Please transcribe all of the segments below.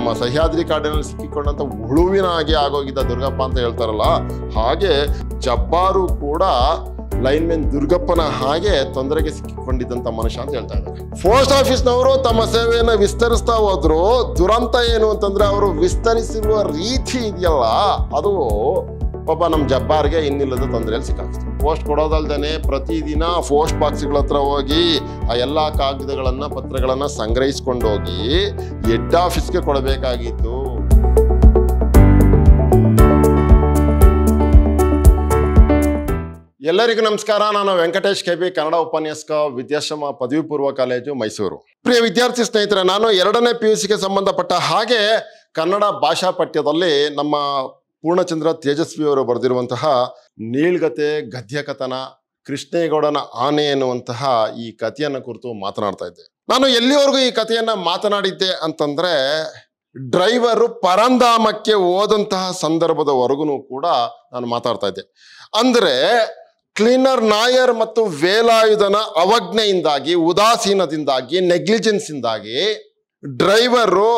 ನಮ್ಮ ಸಹ್ಯಾದ್ರಿ ಕಾಡಿನಲ್ಲಿ ಸಿಕ್ಕಿಕೊಂಡಂತ ಹುಳುವಿನ ಹಾಗೆ ಆಗೋಗಿದ್ದ ದುರ್ಗಪ್ಪ ಅಂತ ಹೇಳ್ತಾರಲ್ಲ ಹಾಗೆ ಜಬ್ಬಾರು ಕೂಡ ಲೈನ್ ಮೆನ್ ದುರ್ಗಪ್ಪನ ಹಾಗೆ ತೊಂದರೆಗೆ ಸಿಕ್ಕಿಕೊಂಡಿದ್ದಂತ ಮನುಷ್ಯ ಅಂತ ಹೇಳ್ತಾ ಇದ್ದಾರೆ ಪೋಸ್ಟ್ ಆಫೀಸ್ನವರು ತಮ್ಮ ಸೇವೆಯನ್ನು ವಿಸ್ತರಿಸ್ತಾ ಹೋದ್ರು ದುರಂತ ಏನು ಅಂತಂದ್ರೆ ಅವರು ವಿಸ್ತರಿಸಿರುವ ರೀತಿ ಇದೆಯಲ್ಲ ಅದು ಪಾಪ ನಮ್ಮ ಜಬ್ಬಾರ್ಗೆ ಇನ್ನಿಲ್ಲದ ತೊಂದರೆಯಲ್ಲಿ ಸಿಕ್ಕಾಕ್ತಾರೆ ಪೋಸ್ಟ್ ಕೊಡೋದಲ್ದೇ ಪ್ರತಿದಿನ ಪೋಸ್ಟ್ ಬಾಕ್ಸ್ಗಳ ಹತ್ರ ಹೋಗಿ ಆ ಎಲ್ಲ ಕಾಗದಗಳನ್ನು ಪತ್ರಗಳನ್ನು ಸಂಗ್ರಹಿಸ್ಕೊಂಡೋಗಿ ಹೆಡ್ ಆಫೀಸ್ಗೆ ಕೊಡಬೇಕಾಗಿತ್ತು ಎಲ್ಲರಿಗೂ ನಮಸ್ಕಾರ ನಾನು ವೆಂಕಟೇಶ್ ಕೆ ಬಿ ಕನ್ನಡ ಉಪನ್ಯಾಸಕ ವಿದ್ಯಾಶ್ರಮ ಪದವಿ ಪೂರ್ವ ಕಾಲೇಜು ಮೈಸೂರು ಪ್ರಿಯ ವಿದ್ಯಾರ್ಥಿ ಸ್ನೇಹಿತರೆ ನಾನು ಎರಡನೇ ಪಿ ಯು ಸಿಗೆ ಸಂಬಂಧಪಟ್ಟ ಹಾಗೆ ಕನ್ನಡ ಭಾಷಾ ಪಠ್ಯದಲ್ಲಿ ನಮ್ಮ ಪೂರ್ಣಚಂದ್ರ ತೇಜಸ್ವಿಯವರು ಬರೆದಿರುವಂತಹ ನೀಳ್ಗತೆ ಗದ್ಯಕಥನ ಕೃಷ್ಣೇಗೌಡನ ಆನೆ ಎನ್ನುವಂತಹ ಈ ಕಥೆಯನ್ನ ಕುರಿತು ಮಾತನಾಡ್ತಾ ಇದ್ದೆ ನಾನು ಎಲ್ಲಿವರೆಗೂ ಈ ಕಥೆಯನ್ನ ಮಾತನಾಡಿದ್ದೆ ಅಂತಂದ್ರೆ ಡ್ರೈವರು ಪರಂಧಾಮಕ್ಕೆ ಹೋದಂತಹ ಸಂದರ್ಭದವರೆಗೂ ಕೂಡ ನಾನು ಮಾತಾಡ್ತಾ ಇದ್ದೆ ಅಂದ್ರೆ ಕ್ಲೀನರ್ ನಾಯರ್ ಮತ್ತು ವೇಲಾಯುಧನ ಅವಜ್ಞೆಯಿಂದಾಗಿ ಉದಾಸೀನದಿಂದಾಗಿ ನೆಗ್ಲಿಜೆನ್ಸ್ ಇಂದಾಗಿ ಡ್ರೈವರು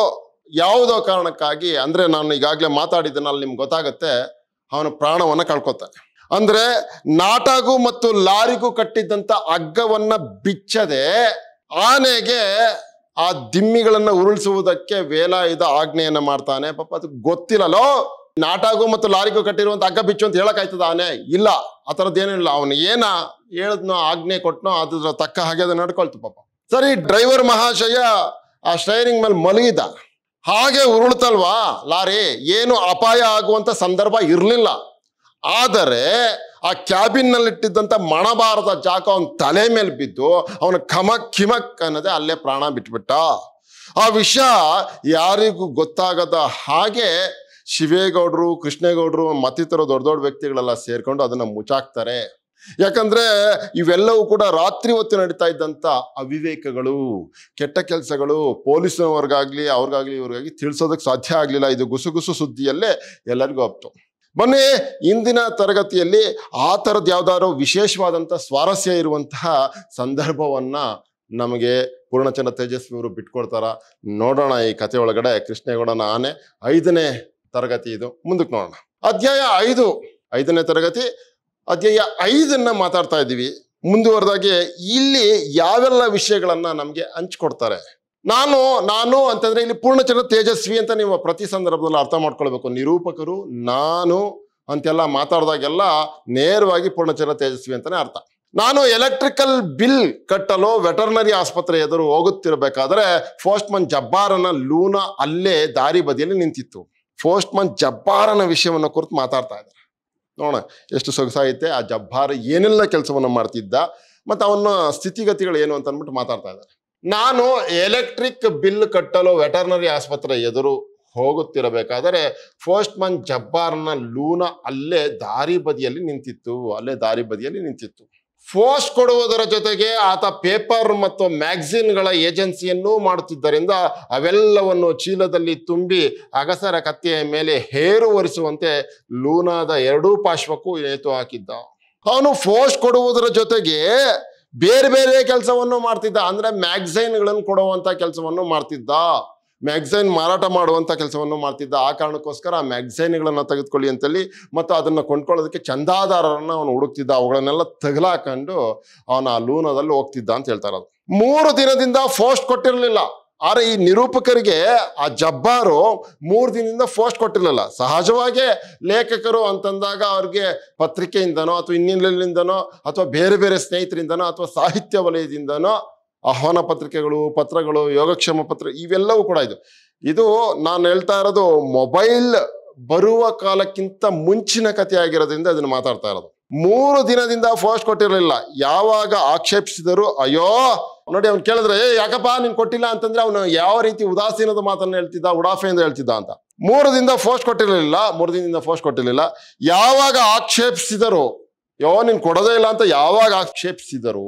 ಯಾವುದೋ ಕಾರಣಕ್ಕಾಗಿ ಅಂದರೆ ನಾನು ಈಗಾಗಲೇ ಮಾತಾಡಿದ್ದನ್ನಲ್ಲಿ ನಿಮ್ಗೆ ಗೊತ್ತಾಗುತ್ತೆ ಅವನು ಪ್ರಾಣವನ್ನು ಕಳ್ಕೊತಾನೆ ಅಂದರೆ ನಾಟಗೂ ಮತ್ತು ಲಾರಿಗೂ ಕಟ್ಟಿದ್ದಂಥ ಹಗ್ಗವನ್ನು ಬಿಚ್ಚದೆ ಆನೆಗೆ ಆ ದಿಮ್ಮಿಗಳನ್ನು ಉರುಳಿಸುವುದಕ್ಕೆ ವೇಲಾಯುದ ಆಜ್ಞೆಯನ್ನು ಮಾಡ್ತಾನೆ ಪಾಪ ಅದು ಗೊತ್ತಿಲ್ಲಲೋ ನಾಟಾಗೂ ಮತ್ತು ಲಾರಿಗೂ ಕಟ್ಟಿರುವಂಥ ಹಗ್ಗ ಬಿಚ್ಚು ಅಂತ ಹೇಳೋಕ್ಕಾಯ್ತದ ಆನೆ ಇಲ್ಲ ಆ ಇಲ್ಲ ಅವನು ಏನ ಹೇಳದ್ನೋ ಆಜ್ಞೆ ಕೊಟ್ಟನೋ ಅದ್ರ ತಕ್ಕ ಹಾಗೆ ಅದು ನಡ್ಕೊಳ್ತು ಪಾಪ ಸರಿ ಡ್ರೈವರ್ ಮಹಾಶಯ ಆ ಸ್ಟೈರಿಂಗ್ ಮೇಲೆ ಮಲಗಿದ ಹಾಗೆ ಉರುಳ್ತಲ್ವಾ ಲಾರಿ ಏನು ಅಪಾಯ ಆಗುವಂಥ ಸಂದರ್ಭ ಇರಲಿಲ್ಲ ಆದರೆ ಆ ಕ್ಯಾಬಿನ್ನಲ್ಲಿಟ್ಟಿದ್ದಂಥ ಮಣಬಾರದ ಜಾಗ ಅವನ ತಲೆ ಮೇಲೆ ಬಿದ್ದು ಅವನ ಖಮಕ್ ಖಿಮಕ್ ಅನ್ನೋದೇ ಅಲ್ಲೇ ಪ್ರಾಣ ಬಿಟ್ಬಿಟ್ಟ ಆ ವಿಷಯ ಯಾರಿಗೂ ಗೊತ್ತಾಗದ ಹಾಗೆ ಶಿವೇಗೌಡರು ಕೃಷ್ಣೇಗೌಡರು ಮತ್ತಿತರ ದೊಡ್ಡ ದೊಡ್ಡ ವ್ಯಕ್ತಿಗಳೆಲ್ಲ ಸೇರ್ಕೊಂಡು ಅದನ್ನು ಮುಚ್ಚಾಕ್ತಾರೆ ಯಾಕಂದ್ರೆ ಇವೆಲ್ಲವೂ ಕೂಡ ರಾತ್ರಿ ಹೊತ್ತು ನಡೀತಾ ಇದ್ದಂಥ ಅವಿವೇಕಗಳು ಕೆಟ್ಟ ಕೆಲಸಗಳು ಪೊಲೀಸ್ನವ್ರಿಗಾಗ್ಲಿ ಅವ್ರಿಗಾಗ್ಲಿ ಇವ್ರಿಗಾಗಿ ತಿಳಿಸೋದಕ್ಕೆ ಸಾಧ್ಯ ಆಗಲಿಲ್ಲ ಇದು ಗುಸುಗುಸು ಸುದ್ದಿಯಲ್ಲೇ ಎಲ್ಲರಿಗೂ ಹಬ್ತು ಬನ್ನಿ ಇಂದಿನ ತರಗತಿಯಲ್ಲಿ ಆ ಥರದ್ದು ಯಾವ್ದಾದ್ರು ವಿಶೇಷವಾದಂಥ ಸ್ವಾರಸ್ಯ ಇರುವಂತಹ ಸಂದರ್ಭವನ್ನ ನಮಗೆ ಪೂರ್ಣಚಂದ್ರ ತೇಜಸ್ವಿ ಅವರು ಬಿಟ್ಕೊಡ್ತಾರ ನೋಡೋಣ ಈ ಕಥೆ ಒಳಗಡೆ ಕೃಷ್ಣೇಗೌಡನ ಆನೆ ಐದನೇ ತರಗತಿ ಇದು ಮುಂದಕ್ಕೆ ನೋಡೋಣ ಅಧ್ಯಾಯ ಐದು ಐದನೇ ತರಗತಿ ಅಧ್ಯಾಯ ಐದನ್ನು ಮಾತಾಡ್ತಾ ಇದ್ದೀವಿ ಮುಂದುವರೆದಾಗೆ ಇಲ್ಲಿ ಯಾವೆಲ್ಲ ವಿಷಯಗಳನ್ನು ನಮಗೆ ಹಂಚ್ಕೊಡ್ತಾರೆ ನಾನು ನಾನು ಅಂತಂದರೆ ಇಲ್ಲಿ ಪೂರ್ಣಚಂದ್ರ ತೇಜಸ್ವಿ ಅಂತ ನೀವು ಪ್ರತಿ ಸಂದರ್ಭದಲ್ಲಿ ಅರ್ಥ ಮಾಡ್ಕೊಳ್ಬೇಕು ನಿರೂಪಕರು ನಾನು ಅಂತೆಲ್ಲ ಮಾತಾಡಿದಾಗೆಲ್ಲ ನೇರವಾಗಿ ಪೂರ್ಣಚಂದ್ರ ತೇಜಸ್ವಿ ಅಂತಲೇ ಅರ್ಥ ನಾನು ಎಲೆಕ್ಟ್ರಿಕಲ್ ಬಿಲ್ ಕಟ್ಟಲು ವೆಟರ್ನರಿ ಆಸ್ಪತ್ರೆ ಎದುರು ಹೋಗುತ್ತಿರಬೇಕಾದ್ರೆ ಮನ್ ಜಬ್ಬಾರನ ಲೂನ ಅಲ್ಲೇ ದಾರಿ ಬದಿಯಲ್ಲಿ ನಿಂತಿತ್ತು ಮನ್ ಜಬ್ಬಾರನ ವಿಷಯವನ್ನು ಕುರಿತು ಮಾತಾಡ್ತಾ ಇದ್ದಾರೆ ನೋಡೋಣ ಎಷ್ಟು ಸೊಗಸಾಯಿತೆ ಆ ಜಬ್ಬಾರ್ ಏನೆಲ್ಲ ಕೆಲಸವನ್ನು ಮಾಡ್ತಿದ್ದ ಮತ್ತು ಅವನ ಸ್ಥಿತಿಗತಿಗಳು ಏನು ಅಂತ ಅಂದ್ಬಿಟ್ಟು ಮಾತಾಡ್ತಾ ಇದ್ದಾರೆ ನಾನು ಎಲೆಕ್ಟ್ರಿಕ್ ಬಿಲ್ ಕಟ್ಟಲು ವೆಟರ್ನರಿ ಆಸ್ಪತ್ರೆ ಎದುರು ಹೋಗುತ್ತಿರಬೇಕಾದರೆ ಫೋಸ್ಟ್ ಮನ್ ಜಬ್ಬಾರ್ನ ಲೂನ ಅಲ್ಲೇ ದಾರಿ ಬದಿಯಲ್ಲಿ ನಿಂತಿತ್ತು ಅಲ್ಲೇ ದಾರಿ ಬದಿಯಲ್ಲಿ ನಿಂತಿತ್ತು ಫೋಸ್ಟ್ ಕೊಡುವುದರ ಜೊತೆಗೆ ಆತ ಪೇಪರ್ ಮತ್ತು ಮ್ಯಾಗ್ಝಿನ್ಗಳ ಏಜೆನ್ಸಿಯನ್ನೂ ಮಾಡುತ್ತಿದ್ದರಿಂದ ಅವೆಲ್ಲವನ್ನು ಚೀಲದಲ್ಲಿ ತುಂಬಿ ಅಗಸರ ಕತ್ತೆಯ ಮೇಲೆ ಹೇರುವರಿಸುವಂತೆ ಲೂನಾದ ಎರಡೂ ಪಾರ್ಶ್ವಕ್ಕೂ ನೇತು ಹಾಕಿದ್ದ ಅವನು ಫೋಸ್ಟ್ ಕೊಡುವುದರ ಜೊತೆಗೆ ಬೇರೆ ಬೇರೆ ಕೆಲಸವನ್ನು ಮಾಡ್ತಿದ್ದ ಅಂದ್ರೆ ಮ್ಯಾಗ್ಝೈನ್ಗಳನ್ನು ಕೊಡುವಂತ ಕೆಲಸವನ್ನು ಮಾಡ್ತಿದ್ದ ಮ್ಯಾಗ್ಝೈನ್ ಮಾರಾಟ ಮಾಡುವಂಥ ಕೆಲಸವನ್ನು ಮಾಡ್ತಿದ್ದ ಆ ಕಾರಣಕ್ಕೋಸ್ಕರ ಆ ಮ್ಯಾಗ್ಝೈನ್ಗಳನ್ನು ತೆಗೆದುಕೊಳ್ಳಿ ಅಂತಲ್ಲಿ ಮತ್ತು ಅದನ್ನು ಕೊಂಡ್ಕೊಳ್ಳೋದಕ್ಕೆ ಚಂದಾದಾರರನ್ನು ಅವನು ಹುಡುಕ್ತಿದ್ದ ಅವುಗಳನ್ನೆಲ್ಲ ತಗಲಾಕೊಂಡು ಅವನ ಆ ಲೂನದಲ್ಲಿ ಹೋಗ್ತಿದ್ದ ಅಂತ ಹೇಳ್ತಾರೆ ಅದು ಮೂರು ದಿನದಿಂದ ಫೋಸ್ಟ್ ಕೊಟ್ಟಿರಲಿಲ್ಲ ಆದರೆ ಈ ನಿರೂಪಕರಿಗೆ ಆ ಜಬ್ಬಾರು ಮೂರು ದಿನದಿಂದ ಫೋಸ್ಟ್ ಕೊಟ್ಟಿರಲಿಲ್ಲ ಸಹಜವಾಗೇ ಲೇಖಕರು ಅಂತಂದಾಗ ಅವ್ರಿಗೆ ಪತ್ರಿಕೆಯಿಂದನೋ ಅಥವಾ ಇನ್ನಿಲ್ಲಿಂದನೋ ಅಥವಾ ಬೇರೆ ಬೇರೆ ಸ್ನೇಹಿತರಿಂದನೋ ಅಥವಾ ಸಾಹಿತ್ಯ ವಲಯದಿಂದನೋ ಆಹ್ವಾನ ಪತ್ರಿಕೆಗಳು ಪತ್ರಗಳು ಯೋಗಕ್ಷೇಮ ಪತ್ರ ಇವೆಲ್ಲವೂ ಕೂಡ ಇದು ಇದು ನಾನು ಹೇಳ್ತಾ ಇರೋದು ಮೊಬೈಲ್ ಬರುವ ಕಾಲಕ್ಕಿಂತ ಮುಂಚಿನ ಕಥೆಯಾಗಿರೋದ್ರಿಂದ ಆಗಿರೋದ್ರಿಂದ ಅದನ್ನು ಮಾತಾಡ್ತಾ ಇರೋದು ಮೂರು ದಿನದಿಂದ ಫೋಸ್ಟ್ ಕೊಟ್ಟಿರಲಿಲ್ಲ ಯಾವಾಗ ಆಕ್ಷೇಪಿಸಿದರು ಅಯ್ಯೋ ನೋಡಿ ಅವ್ನು ಕೇಳಿದ್ರೆ ಏ ಯಾಕಪ್ಪ ನೀನು ಕೊಟ್ಟಿಲ್ಲ ಅಂತಂದ್ರೆ ಅವನು ಯಾವ ರೀತಿ ಉದಾಸೀನದ ಮಾತನ್ನು ಹೇಳ್ತಿದ್ದ ಉಡಾಫೆಯಿಂದ ಹೇಳ್ತಿದ್ದ ಅಂತ ಮೂರು ದಿನದಿಂದ ಫೋಸ್ಟ್ ಕೊಟ್ಟಿರಲಿಲ್ಲ ಮೂರು ದಿನದಿಂದ ಫೋಸ್ಟ್ ಕೊಟ್ಟಿರಲಿಲ್ಲ ಯಾವಾಗ ಆಕ್ಷೇಪಿಸಿದರು ಯೋ ನೀನು ಕೊಡೋದೇ ಇಲ್ಲ ಅಂತ ಯಾವಾಗ ಆಕ್ಷೇಪಿಸಿದರು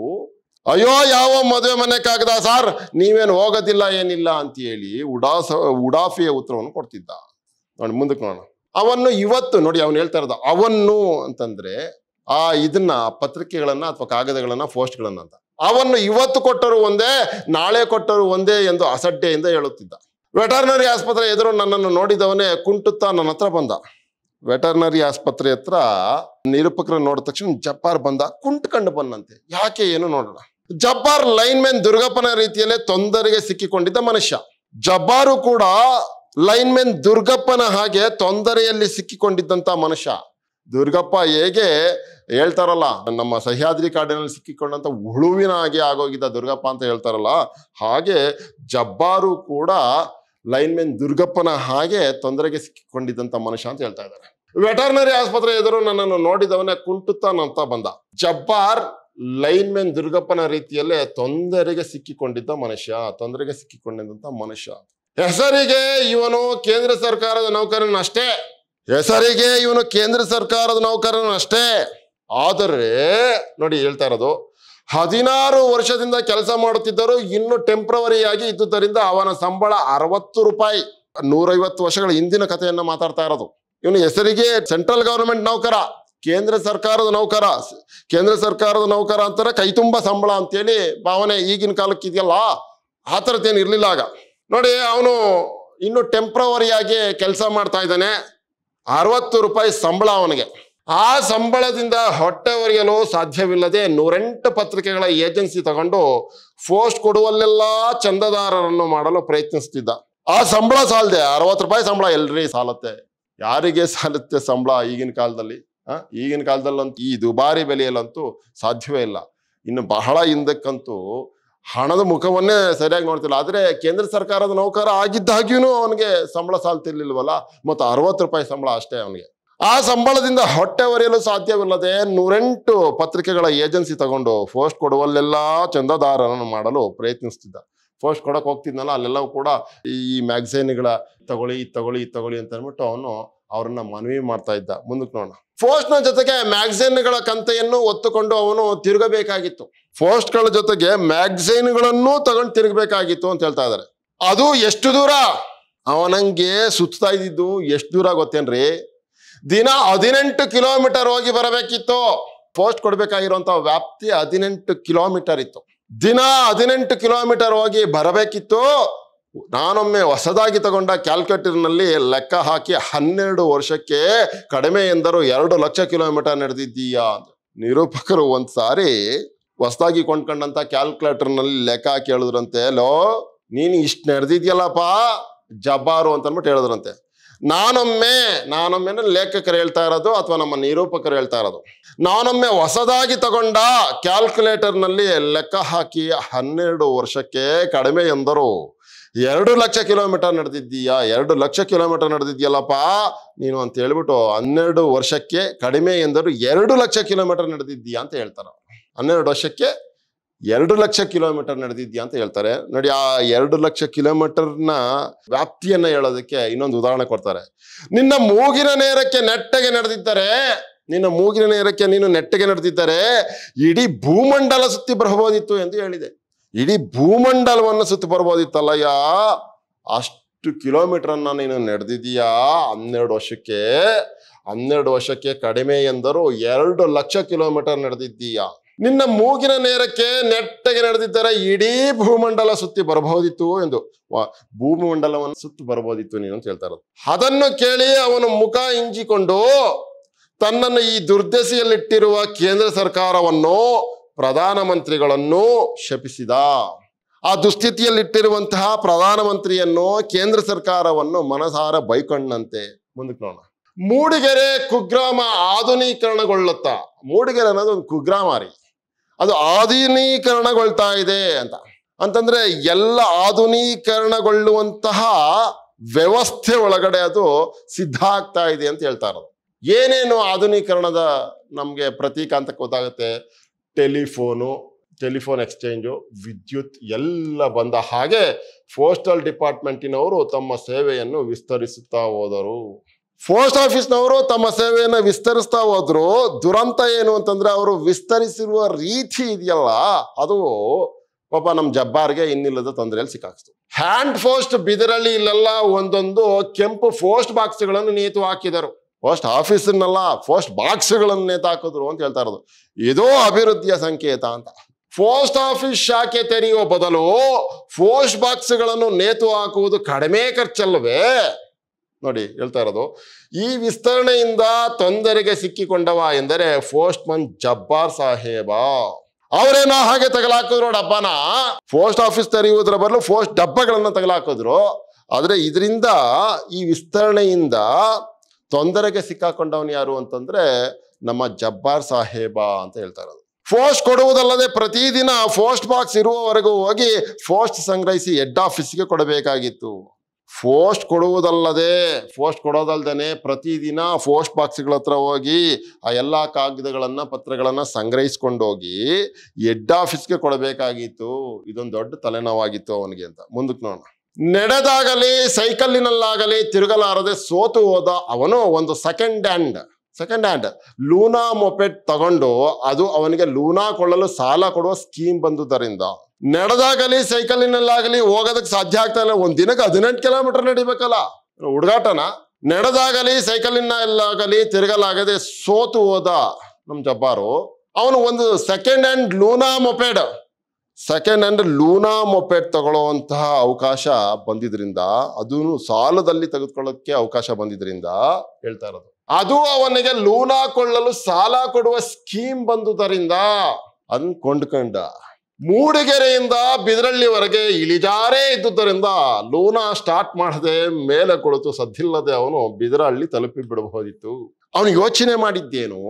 ಅಯ್ಯೋ ಯಾವ ಮದುವೆ ಮನೆ ಕಾಗದ ಸಾರ್ ನೀವೇನು ಹೋಗೋದಿಲ್ಲ ಏನಿಲ್ಲ ಅಂತ ಹೇಳಿ ಉಡಾಸ ಉಡಾಫಿಯ ಉತ್ತರವನ್ನು ಕೊಡ್ತಿದ್ದ ನೋಡಿ ಮುಂದಕ್ಕೆ ನೋಡೋಣ ಅವನ್ನು ಇವತ್ತು ನೋಡಿ ಅವನು ಹೇಳ್ತಾ ಇರೋದು ಅವನ್ನು ಅಂತಂದ್ರೆ ಆ ಇದನ್ನ ಪತ್ರಿಕೆಗಳನ್ನ ಅಥವಾ ಕಾಗದಗಳನ್ನ ಪೋಸ್ಟ್ಗಳನ್ನ ಅಂತ ಅವನ್ನು ಇವತ್ತು ಕೊಟ್ಟರು ಒಂದೇ ನಾಳೆ ಕೊಟ್ಟರು ಒಂದೇ ಎಂದು ಅಸಡ್ಡೆಯಿಂದ ಹೇಳುತ್ತಿದ್ದ ವೆಟರ್ನರಿ ಆಸ್ಪತ್ರೆ ಎದುರು ನನ್ನನ್ನು ನೋಡಿದವನೇ ಕುಂಟುತ್ತಾ ನನ್ನ ಹತ್ರ ಬಂದ ವೆಟರ್ನರಿ ಆಸ್ಪತ್ರೆ ಹತ್ರ ನಿರೂಪಕರನ್ನು ನೋಡಿದ ತಕ್ಷಣ ಜಪ್ಪಾರ್ ಬಂದ ಕುಂಟ್ಕಂಡು ಬಂದಂತೆ ಯಾಕೆ ಏನು ನೋಡೋಣ ಜಬ್ಬಾರ್ ಲೈನ್ ಮೆನ್ ದುರ್ಗಪ್ಪನ ರೀತಿಯಲ್ಲೇ ತೊಂದರೆಗೆ ಸಿಕ್ಕಿಕೊಂಡಿದ್ದ ಮನುಷ್ಯ ಜಬ್ಬಾರು ಕೂಡ ಲೈನ್ ಮೆನ್ ದುರ್ಗಪ್ಪನ ಹಾಗೆ ತೊಂದರೆಯಲ್ಲಿ ಸಿಕ್ಕಿಕೊಂಡಿದ್ದಂತ ಮನುಷ್ಯ ದುರ್ಗಪ್ಪ ಹೇಗೆ ಹೇಳ್ತಾರಲ್ಲ ನಮ್ಮ ಸಹ್ಯಾದ್ರಿ ಕಾಡಿನಲ್ಲಿ ಸಿಕ್ಕಿಕೊಂಡಂತ ಹುಳುವಿನ ಹಾಗೆ ಆಗೋಗಿದ್ದ ದುರ್ಗಪ್ಪ ಅಂತ ಹೇಳ್ತಾರಲ್ಲ ಹಾಗೆ ಜಬ್ಬಾರು ಕೂಡ ಲೈನ್ ಮೆನ್ ದುರ್ಗಪ್ಪನ ಹಾಗೆ ತೊಂದರೆಗೆ ಸಿಕ್ಕಿಕೊಂಡಿದ್ದಂತ ಮನುಷ್ಯ ಅಂತ ಹೇಳ್ತಾ ಇದ್ದಾರೆ ವೆಟರ್ನರಿ ಆಸ್ಪತ್ರೆ ಎದುರು ನನ್ನನ್ನು ನೋಡಿದವನೇ ಕುಂಟುತ್ತಾನಂತ ಬಂದ ಜಬ್ಬಾರ್ ಲೈನ್ ಮ್ಯಾನ್ ದುರ್ಗಪ್ಪನ ರೀತಿಯಲ್ಲೇ ತೊಂದರೆಗೆ ಸಿಕ್ಕಿಕೊಂಡಿದ್ದ ಮನುಷ್ಯ ತೊಂದರೆಗೆ ಸಿಕ್ಕಿಕೊಂಡಿದ್ದಂತ ಮನುಷ್ಯ ಹೆಸರಿಗೆ ಇವನು ಕೇಂದ್ರ ಸರ್ಕಾರದ ನೌಕರನ ಅಷ್ಟೇ ಹೆಸರಿಗೆ ಇವನು ಕೇಂದ್ರ ಸರ್ಕಾರದ ನೌಕರನ ಅಷ್ಟೇ ಆದರೆ ನೋಡಿ ಹೇಳ್ತಾ ಇರೋದು ಹದಿನಾರು ವರ್ಷದಿಂದ ಕೆಲಸ ಮಾಡುತ್ತಿದ್ದರು ಇನ್ನು ಟೆಂಪ್ರವರಿ ಆಗಿ ಇದ್ದುದರಿಂದ ಅವನ ಸಂಬಳ ಅರವತ್ತು ರೂಪಾಯಿ ನೂರೈವತ್ತು ವರ್ಷಗಳ ಹಿಂದಿನ ಕಥೆಯನ್ನ ಮಾತಾಡ್ತಾ ಇರೋದು ಇವನು ಹೆಸರಿಗೆ ಸೆಂಟ್ರಲ್ ಗವರ್ಮೆಂಟ್ ನೌಕರ ಕೇಂದ್ರ ಸರ್ಕಾರದ ನೌಕರ ಕೇಂದ್ರ ಸರ್ಕಾರದ ನೌಕರ ಅಂತಾರೆ ಕೈ ತುಂಬ ಸಂಬಳ ಅಂತೇಳಿ ಭಾವನೆ ಈಗಿನ ಕಾಲಕ್ಕೆ ಇದೆಯಲ್ಲ ಆ ಥರದ್ದೇನು ಇರಲಿಲ್ಲ ಆಗ ನೋಡಿ ಅವನು ಇನ್ನು ಟೆಂಪ್ರವರಿಯಾಗಿ ಕೆಲಸ ಮಾಡ್ತಾ ಇದ್ದಾನೆ ಅರವತ್ತು ರೂಪಾಯಿ ಸಂಬಳ ಅವನಿಗೆ ಆ ಸಂಬಳದಿಂದ ಹೊಟ್ಟೆ ಒರೆಯಲು ಸಾಧ್ಯವಿಲ್ಲದೆ ನೂರೆಂಟು ಪತ್ರಿಕೆಗಳ ಏಜೆನ್ಸಿ ತಗೊಂಡು ಪೋಸ್ಟ್ ಕೊಡುವಲ್ಲೆಲ್ಲ ಚಂದದಾರರನ್ನು ಮಾಡಲು ಪ್ರಯತ್ನಿಸ್ತಿದ್ದ ಆ ಸಂಬಳ ಸಾಲದೆ ಅರವತ್ತು ರೂಪಾಯಿ ಸಂಬಳ ಎಲ್ರಿ ಸಾಲತ್ತೆ ಯಾರಿಗೆ ಸಾಲುತ್ತೆ ಸಂಬಳ ಈಗಿನ ಕಾಲದಲ್ಲಿ ಈಗಿನ ಕಾಲದಲ್ಲಂತೂ ಈ ದುಬಾರಿ ಬೆಲೆಯಲ್ಲಂತೂ ಸಾಧ್ಯವೇ ಇಲ್ಲ ಇನ್ನು ಬಹಳ ಹಿಂದಕ್ಕಂತೂ ಹಣದ ಮುಖವನ್ನೇ ಸರಿಯಾಗಿ ನೋಡ್ತಿಲ್ಲ ಆದರೆ ಕೇಂದ್ರ ಸರ್ಕಾರದ ನೌಕರ ಆಗಿದ್ದಾಗ್ಯೂ ಅವನಿಗೆ ಸಂಬಳ ಸಾಲ್ತಿರ್ಲಿಲ್ವಲ್ಲ ಮತ್ತು ಅರವತ್ತು ರೂಪಾಯಿ ಸಂಬಳ ಅಷ್ಟೇ ಅವನಿಗೆ ಆ ಸಂಬಳದಿಂದ ಹೊಟ್ಟೆ ಒರೆಯಲು ಸಾಧ್ಯವಿಲ್ಲದೆ ನೂರೆಂಟು ಪತ್ರಿಕೆಗಳ ಏಜೆನ್ಸಿ ತಗೊಂಡು ಪೋಸ್ಟ್ ಕೊಡುವಲ್ಲೆಲ್ಲ ಚಂದಾದಾರರನ್ನು ಮಾಡಲು ಪ್ರಯತ್ನಿಸ್ತಿದ್ದ ಪೋಸ್ಟ್ ಕೊಡೋಕೆ ಹೋಗ್ತಿದ್ನಲ್ಲ ಅಲ್ಲೆಲ್ಲವೂ ಕೂಡ ಈ ಮ್ಯಾಗ್ಝೈನ್ಗಳ ತಗೊಳ್ಳಿ ತಗೊಳ್ಳಿ ತಗೊಳ್ಳಿ ಅಂತ ಅಂದ್ಬಿಟ್ಟು ಅವನು ಅವರನ್ನ ಮನವಿ ಮಾಡ್ತಾ ಇದ್ದ ಮುಂದಕ್ಕೆ ನೋಡೋಣ ಪೋಸ್ಟ್ನ ಜೊತೆಗೆ ಮ್ಯಾಗ್ಝಿನ್ಗಳ ಕಂತೆಯನ್ನು ಒತ್ತುಕೊಂಡು ಅವನು ತಿರುಗಬೇಕಾಗಿತ್ತು ಪೋಸ್ಟ್ಗಳ ಜೊತೆಗೆ ಮ್ಯಾಗಝೈನ್ಗಳನ್ನೂ ತಗೊಂಡು ತಿರುಗಬೇಕಾಗಿತ್ತು ಅಂತ ಹೇಳ್ತಾ ಇದ್ದಾರೆ ಅದು ಎಷ್ಟು ದೂರ ಅವನಂಗೆ ಸುತ್ತಾ ಇದ್ದಿದ್ದು ಎಷ್ಟು ದೂರ ಗೊತ್ತೇನ್ರಿ ದಿನ ಹದಿನೆಂಟು ಕಿಲೋಮೀಟರ್ ಹೋಗಿ ಬರಬೇಕಿತ್ತು ಪೋಸ್ಟ್ ಕೊಡ್ಬೇಕಾಗಿರುವಂತ ವ್ಯಾಪ್ತಿ ಹದಿನೆಂಟು ಕಿಲೋಮೀಟರ್ ಇತ್ತು ದಿನ ಹದಿನೆಂಟು ಕಿಲೋಮೀಟರ್ ಹೋಗಿ ಬರಬೇಕಿತ್ತು ನಾನೊಮ್ಮೆ ಹೊಸದಾಗಿ ತಗೊಂಡ ಕ್ಯಾಲ್ಕುಲೇಟರ್ನಲ್ಲಿ ಲೆಕ್ಕ ಹಾಕಿ ಹನ್ನೆರಡು ವರ್ಷಕ್ಕೆ ಕಡಿಮೆ ಎಂದರು ಎರಡು ಲಕ್ಷ ಕಿಲೋಮೀಟರ್ ನಡೆದಿದ್ದೀಯಾ ನಿರೂಪಕರು ಒಂದ್ಸಾರಿ ಹೊಸದಾಗಿ ಕೊಂಡ್ಕೊಂಡಂತ ಕ್ಯಾಲ್ಕುಲೇಟರ್ನಲ್ಲಿ ಲೆಕ್ಕ ಹಾಕಿ ಹೇಳಿದ್ರಂತೆ ಲೋ ನೀನು ಇಷ್ಟು ನಡೆದಿದ್ಯಲ್ಲಪ್ಪ ಜಬ್ಬಾರು ಅಂತ ಅಂದ್ಬಿಟ್ಟು ಹೇಳಿದ್ರಂತೆ ನಾನೊಮ್ಮೆ ನಾನೊಮ್ಮೆ ಲೇಖಕರು ಹೇಳ್ತಾ ಇರೋದು ಅಥವಾ ನಮ್ಮ ನಿರೂಪಕರು ಹೇಳ್ತಾ ಇರೋದು ನಾನೊಮ್ಮೆ ಹೊಸದಾಗಿ ತಗೊಂಡ ಕ್ಯಾಲ್ಕುಲೇಟರ್ನಲ್ಲಿ ಲೆಕ್ಕ ಹಾಕಿ ಹನ್ನೆರಡು ವರ್ಷಕ್ಕೆ ಕಡಿಮೆ ಎಂದರು ಎರಡು ಲಕ್ಷ ಕಿಲೋಮೀಟರ್ ನಡೆದಿದ್ದೀಯಾ ಎರಡು ಲಕ್ಷ ಕಿಲೋಮೀಟರ್ ನಡೆದಿದ್ಯಲ್ಲಪ್ಪ ನೀನು ಅಂತ ಹೇಳ್ಬಿಟ್ಟು ಹನ್ನೆರಡು ವರ್ಷಕ್ಕೆ ಕಡಿಮೆ ಎಂದರು ಎರಡು ಲಕ್ಷ ಕಿಲೋಮೀಟರ್ ನಡೆದಿದ್ದೀಯಾ ಅಂತ ಹೇಳ್ತಾರೆ ಹನ್ನೆರಡು ವರ್ಷಕ್ಕೆ ಎರಡು ಲಕ್ಷ ಕಿಲೋಮೀಟರ್ ನಡೆದಿದ್ಯಾ ಅಂತ ಹೇಳ್ತಾರೆ ನೋಡಿ ಆ ಎರಡು ಲಕ್ಷ ಕಿಲೋಮೀಟರ್ನ ವ್ಯಾಪ್ತಿಯನ್ನ ಹೇಳೋದಕ್ಕೆ ಇನ್ನೊಂದು ಉದಾಹರಣೆ ಕೊಡ್ತಾರೆ ನಿನ್ನ ಮೂಗಿನ ನೇರಕ್ಕೆ ನೆಟ್ಟಗೆ ನಡೆದಿದ್ದಾರೆ ನಿನ್ನ ಮೂಗಿನ ನೇರಕ್ಕೆ ನೀನು ನೆಟ್ಟಗೆ ನಡೆದಿದ್ದರೆ ಇಡೀ ಭೂಮಂಡಲ ಸುತ್ತಿ ಬರಬಹುದಿತ್ತು ಎಂದು ಹೇಳಿದೆ ಇಡೀ ಭೂಮಂಡಲವನ್ನು ಸುತ್ತ ಬರ್ಬೋದಿತ್ತಲ್ಲಯ್ಯ ಅಷ್ಟು ಅನ್ನ ನೀನು ನಡೆದಿದೀಯಾ ಹನ್ನೆರಡು ವರ್ಷಕ್ಕೆ ಹನ್ನೆರಡು ವರ್ಷಕ್ಕೆ ಕಡಿಮೆ ಎಂದರು ಎರಡು ಲಕ್ಷ ಕಿಲೋಮೀಟರ್ ನಡೆದಿದ್ದೀಯಾ ನಿನ್ನ ಮೂಗಿನ ನೇರಕ್ಕೆ ನೆಟ್ಟಗೆ ನಡೆದಿದ್ದರೆ ಇಡೀ ಭೂಮಂಡಲ ಸುತ್ತಿ ಬರಬಹುದಿತ್ತು ಎಂದು ಭೂಮಂಡಲವನ್ನು ಸುತ್ತಿ ಬರಬಹುದಿತ್ತು ನೀನು ಅಂತ ಹೇಳ್ತಾ ಅದನ್ನು ಕೇಳಿ ಅವನು ಮುಖ ಇಂಜಿಕೊಂಡು ತನ್ನನ್ನು ಈ ದುರ್ದೆಸೆಯಲ್ಲಿಟ್ಟಿರುವ ಕೇಂದ್ರ ಸರ್ಕಾರವನ್ನು ಪ್ರಧಾನಮಂತ್ರಿಗಳನ್ನು ಶಪಿಸಿದ ಆ ದುಸ್ಥಿತಿಯಲ್ಲಿಟ್ಟಿರುವಂತಹ ಮಂತ್ರಿಯನ್ನು ಕೇಂದ್ರ ಸರ್ಕಾರವನ್ನು ಮನಸಾರ ಬೈಕಣ್ಣಂತೆ ಮುಂದಕ್ಕೆ ನೋಡೋಣ ಮೂಡಿಗೆರೆ ಕುಗ್ರಾಮ ಆಧುನೀಕರಣಗೊಳ್ಳುತ್ತಾ ಮೂಡಿಗೆರೆ ಅನ್ನೋದು ಒಂದು ಕುಗ್ರಾಮ ಅದು ಆಧುನೀಕರಣಗೊಳ್ತಾ ಇದೆ ಅಂತ ಅಂತಂದ್ರೆ ಎಲ್ಲ ಆಧುನೀಕರಣಗೊಳ್ಳುವಂತಹ ವ್ಯವಸ್ಥೆ ಒಳಗಡೆ ಅದು ಸಿದ್ಧ ಆಗ್ತಾ ಇದೆ ಅಂತ ಹೇಳ್ತಾ ಇರೋದು ಏನೇನು ಆಧುನೀಕರಣದ ನಮಗೆ ಪ್ರತೀಕ ಅಂತ ಗೊತ್ತಾಗುತ್ತೆ ಟೆಲಿಫೋನು ಟೆಲಿಫೋನ್ ಎಕ್ಸ್ಚೇಂಜು ವಿದ್ಯುತ್ ಎಲ್ಲ ಬಂದ ಹಾಗೆ ಪೋಸ್ಟಲ್ ಡಿಪಾರ್ಟ್ಮೆಂಟಿನವರು ತಮ್ಮ ಸೇವೆಯನ್ನು ವಿಸ್ತರಿಸುತ್ತಾ ಹೋದರು ಪೋಸ್ಟ್ ಆಫೀಸ್ನವರು ತಮ್ಮ ಸೇವೆಯನ್ನು ವಿಸ್ತರಿಸ್ತಾ ಹೋದ್ರು ದುರಂತ ಏನು ಅಂತಂದ್ರೆ ಅವರು ವಿಸ್ತರಿಸಿರುವ ರೀತಿ ಇದೆಯಲ್ಲ ಅದು ಪಾಪ ನಮ್ಮ ಜಬ್ಬಾರ್ಗೆ ಇನ್ನಿಲ್ಲದ ತೊಂದರೆಯಲ್ಲಿ ಸಿಕ್ಕಾಕ್ತು ಹ್ಯಾಂಡ್ ಪೋಸ್ಟ್ ಬಿದಿರಲ್ಲಿ ಇಲ್ಲೆಲ್ಲ ಒಂದೊಂದು ಕೆಂಪು ಪೋಸ್ಟ್ ಬಾಕ್ಸ್ಗಳನ್ನು ನೇತು ಹಾಕಿದರು ಪೋಸ್ಟ್ ಆಫೀಸನ್ನೆಲ್ಲ ಪೋಸ್ಟ್ ಬಾಕ್ಸ್ಗಳನ್ನು ನೇತಾಕಿದ್ರು ಅಂತ ಹೇಳ್ತಾ ಇರೋದು ಇದೋ ಅಭಿವೃದ್ಧಿಯ ಸಂಕೇತ ಅಂತ ಪೋಸ್ಟ್ ಆಫೀಸ್ ಶಾಖೆ ತೆರೆಯುವ ಬದಲು ಪೋಸ್ಟ್ ಬಾಕ್ಸ್ಗಳನ್ನು ನೇತು ಹಾಕುವುದು ಕಡಿಮೆ ಖರ್ಚಲ್ಲವೇ ನೋಡಿ ಹೇಳ್ತಾ ಇರೋದು ಈ ವಿಸ್ತರಣೆಯಿಂದ ತೊಂದರೆಗೆ ಸಿಕ್ಕಿಕೊಂಡವ ಎಂದರೆ ಪೋಸ್ಟ್ ಮನ್ ಜಬ್ಬಾರ್ ಸಾಹೇಬ ಅವರೇನ ಹಾಗೆ ತಗಲಾಕಿದ್ರು ಡಬ್ಬನ ಪೋಸ್ಟ್ ಆಫೀಸ್ ತೆರೆಯುವುದರ ಬದಲು ಪೋಸ್ಟ್ ಡಬ್ಬಗಳನ್ನು ತಗಲಾಕಿದ್ರು ಆದರೆ ಇದರಿಂದ ಈ ವಿಸ್ತರಣೆಯಿಂದ ತೊಂದರೆಗೆ ಸಿಕ್ಕಾಕೊಂಡವನು ಯಾರು ಅಂತಂದ್ರೆ ನಮ್ಮ ಜಬ್ಬಾರ್ ಸಾಹೇಬ ಅಂತ ಹೇಳ್ತಾ ಇರೋದು ಪೋಸ್ಟ್ ಕೊಡುವುದಲ್ಲದೆ ಪ್ರತಿದಿನ ಪೋಸ್ಟ್ ಬಾಕ್ಸ್ ಇರುವವರೆಗೂ ಹೋಗಿ ಪೋಸ್ಟ್ ಸಂಗ್ರಹಿಸಿ ಹೆಡ್ ಆಫೀಸ್ಗೆ ಕೊಡಬೇಕಾಗಿತ್ತು ಪೋಸ್ಟ್ ಕೊಡುವುದಲ್ಲದೆ ಪೋಸ್ಟ್ ಕೊಡೋದಲ್ದೇ ಪ್ರತಿದಿನ ಪೋಸ್ಟ್ ಬಾಕ್ಸ್ಗಳ ಹತ್ರ ಹೋಗಿ ಆ ಎಲ್ಲ ಕಾಗದಗಳನ್ನು ಪತ್ರಗಳನ್ನು ಸಂಗ್ರಹಿಸ್ಕೊಂಡೋಗಿ ಹೆಡ್ ಆಫೀಸ್ಗೆ ಕೊಡಬೇಕಾಗಿತ್ತು ಇದೊಂದು ದೊಡ್ಡ ತಲೆನೋವಾಗಿತ್ತು ಅವನಿಗೆ ಅಂತ ಮುಂದಕ್ಕೆ ನೋಡೋಣ ನಡೆದಾಗಲಿ ಸೈಕಲ್ಲಿನಲ್ಲಾಗಲಿ ತಿರುಗಲಾರದೆ ಸೋತು ಹೋದ ಅವನು ಒಂದು second hand second hand Luna moped ತಗೊಂಡು ಅದು ಅವನಿಗೆ ಲೂನಾ ಕೊಳ್ಳಲು ಸಾಲ ಕೊಡುವ ಸ್ಕೀಮ್ ಬಂದುದರಿಂದ ನಡೆದಾಗಲಿ ಸೈಕಲ್ಲಿನಲ್ಲಾಗಲಿ ಹೋಗೋದಕ್ಕೆ ಸಾಧ್ಯ ಆಗ್ತಾ ಇಲ್ಲ ಒಂದ್ ದಿನಕ್ಕೆ ಹದಿನೆಂಟು ಕಿಲೋಮೀಟರ್ ನಡಿಬೇಕಲ್ಲ ಹುಡುಗಾಟನ ನಡೆದಾಗಲಿ ಸೈಕಲಿನಲ್ಲಾಗಲಿ ತಿರುಗಲಾಗದೆ ಸೋತು ಹೋದ ನಮ್ ಜಬ್ಬಾರು ಅವನು ಒಂದು second hand Luna moped second hand Luna moped ತಗೊಳ್ಳುವಂತಹ ಅವಕಾಶ ಬಂದಿದ್ರಿಂದ ಅದನ್ನು ಸಾಲದಲ್ಲಿ ತೆಗೆದುಕೊಳ್ಳೋಕ್ಕೆ ಅವಕಾಶ ಬಂದಿದ್ರಿಂದ ಹೇಳ್ತಾ ಇರೋದು ಅದು ಅವನಿಗೆ ಲೂನಾ ಕೊಳ್ಳಲು ಸಾಲ ಕೊಡುವ ಸ್ಕೀಮ್ ಬಂದುದರಿಂದ ಅನ್ಕೊಂಡ್ಕೊಂಡ ಮೂಡಿಗೆರೆಯಿಂದ ವರೆಗೆ ಇಳಿಜಾರೇ ಇದ್ದುದರಿಂದ ಲೂನಾ ಸ್ಟಾರ್ಟ್ ಮಾಡದೆ ಮೇಲೆ ಕೊಳತು ಸದ್ದಿಲ್ಲದೆ ಅವನು ಬಿದರಳ್ಳಿ ತಲುಪಿ ಬಿಡಬಹುದಿತ್ತು ಅವನು ಯೋಚನೆ ಮಾಡಿದ್ದೇನು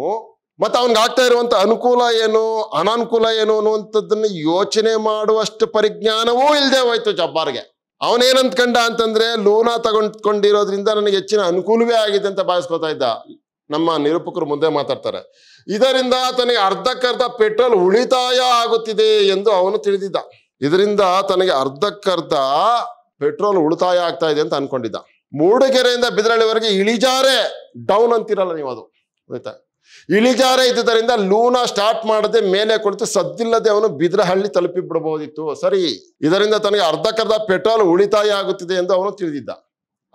ಮತ್ತು ಅವನಿಗೆ ಆಗ್ತಾ ಇರುವಂಥ ಅನುಕೂಲ ಏನು ಅನಾನುಕೂಲ ಏನು ಅನ್ನುವಂಥದ್ದನ್ನು ಯೋಚನೆ ಮಾಡುವಷ್ಟು ಪರಿಜ್ಞಾನವೂ ಇಲ್ಲದೆ ಹೋಯ್ತು ಜಬ್ಬಾರ್ಗೆ ಅವನೇನಂತ ಕಂಡ ಅಂತಂದ್ರೆ ಲೋನ ತಗೊಂಡ್ಕೊಂಡಿರೋದ್ರಿಂದ ನನಗೆ ಹೆಚ್ಚಿನ ಅನುಕೂಲವೇ ಆಗಿದೆ ಅಂತ ಭಾವಿಸ್ಕೊತಾ ಇದ್ದ ನಮ್ಮ ನಿರೂಪಕರು ಮುಂದೆ ಮಾತಾಡ್ತಾರೆ ಇದರಿಂದ ತನಗೆ ಅರ್ಧಕ್ಕರ್ಧ ಪೆಟ್ರೋಲ್ ಉಳಿತಾಯ ಆಗುತ್ತಿದೆ ಎಂದು ಅವನು ತಿಳಿದಿದ್ದ ಇದರಿಂದ ತನಗೆ ಅರ್ಧಕ್ಕರ್ಧ ಪೆಟ್ರೋಲ್ ಉಳಿತಾಯ ಆಗ್ತಾ ಇದೆ ಅಂತ ಅನ್ಕೊಂಡಿದ್ದ ಮೂಡಿಗೆರೆಯಿಂದ ಬಿದ್ರಳ್ಳಿವರೆಗೆ ಇಳಿಜಾರೆ ಡೌನ್ ಅಂತಿರಲ್ಲ ನೀವು ಅದು ಆಯ್ತಾ ಇಳಿಜಾರ ಇದ್ದುದರಿಂದ ಲೂನ ಸ್ಟಾರ್ಟ್ ಮಾಡದೆ ಮೇಲೆ ಕುಳಿತು ಸದ್ದಿಲ್ಲದೆ ಅವನು ಬಿದ್ರಹಳ್ಳಿ ತಲುಪಿ ಬಿಡಬಹುದಿತ್ತು ಸರಿ ಇದರಿಂದ ತನಗೆ ಅರ್ಧಕ್ಕರ್ಧ ಪೆಟ್ರೋಲ್ ಉಳಿತಾಯ ಆಗುತ್ತಿದೆ ಎಂದು ಅವನು ತಿಳಿದಿದ್ದ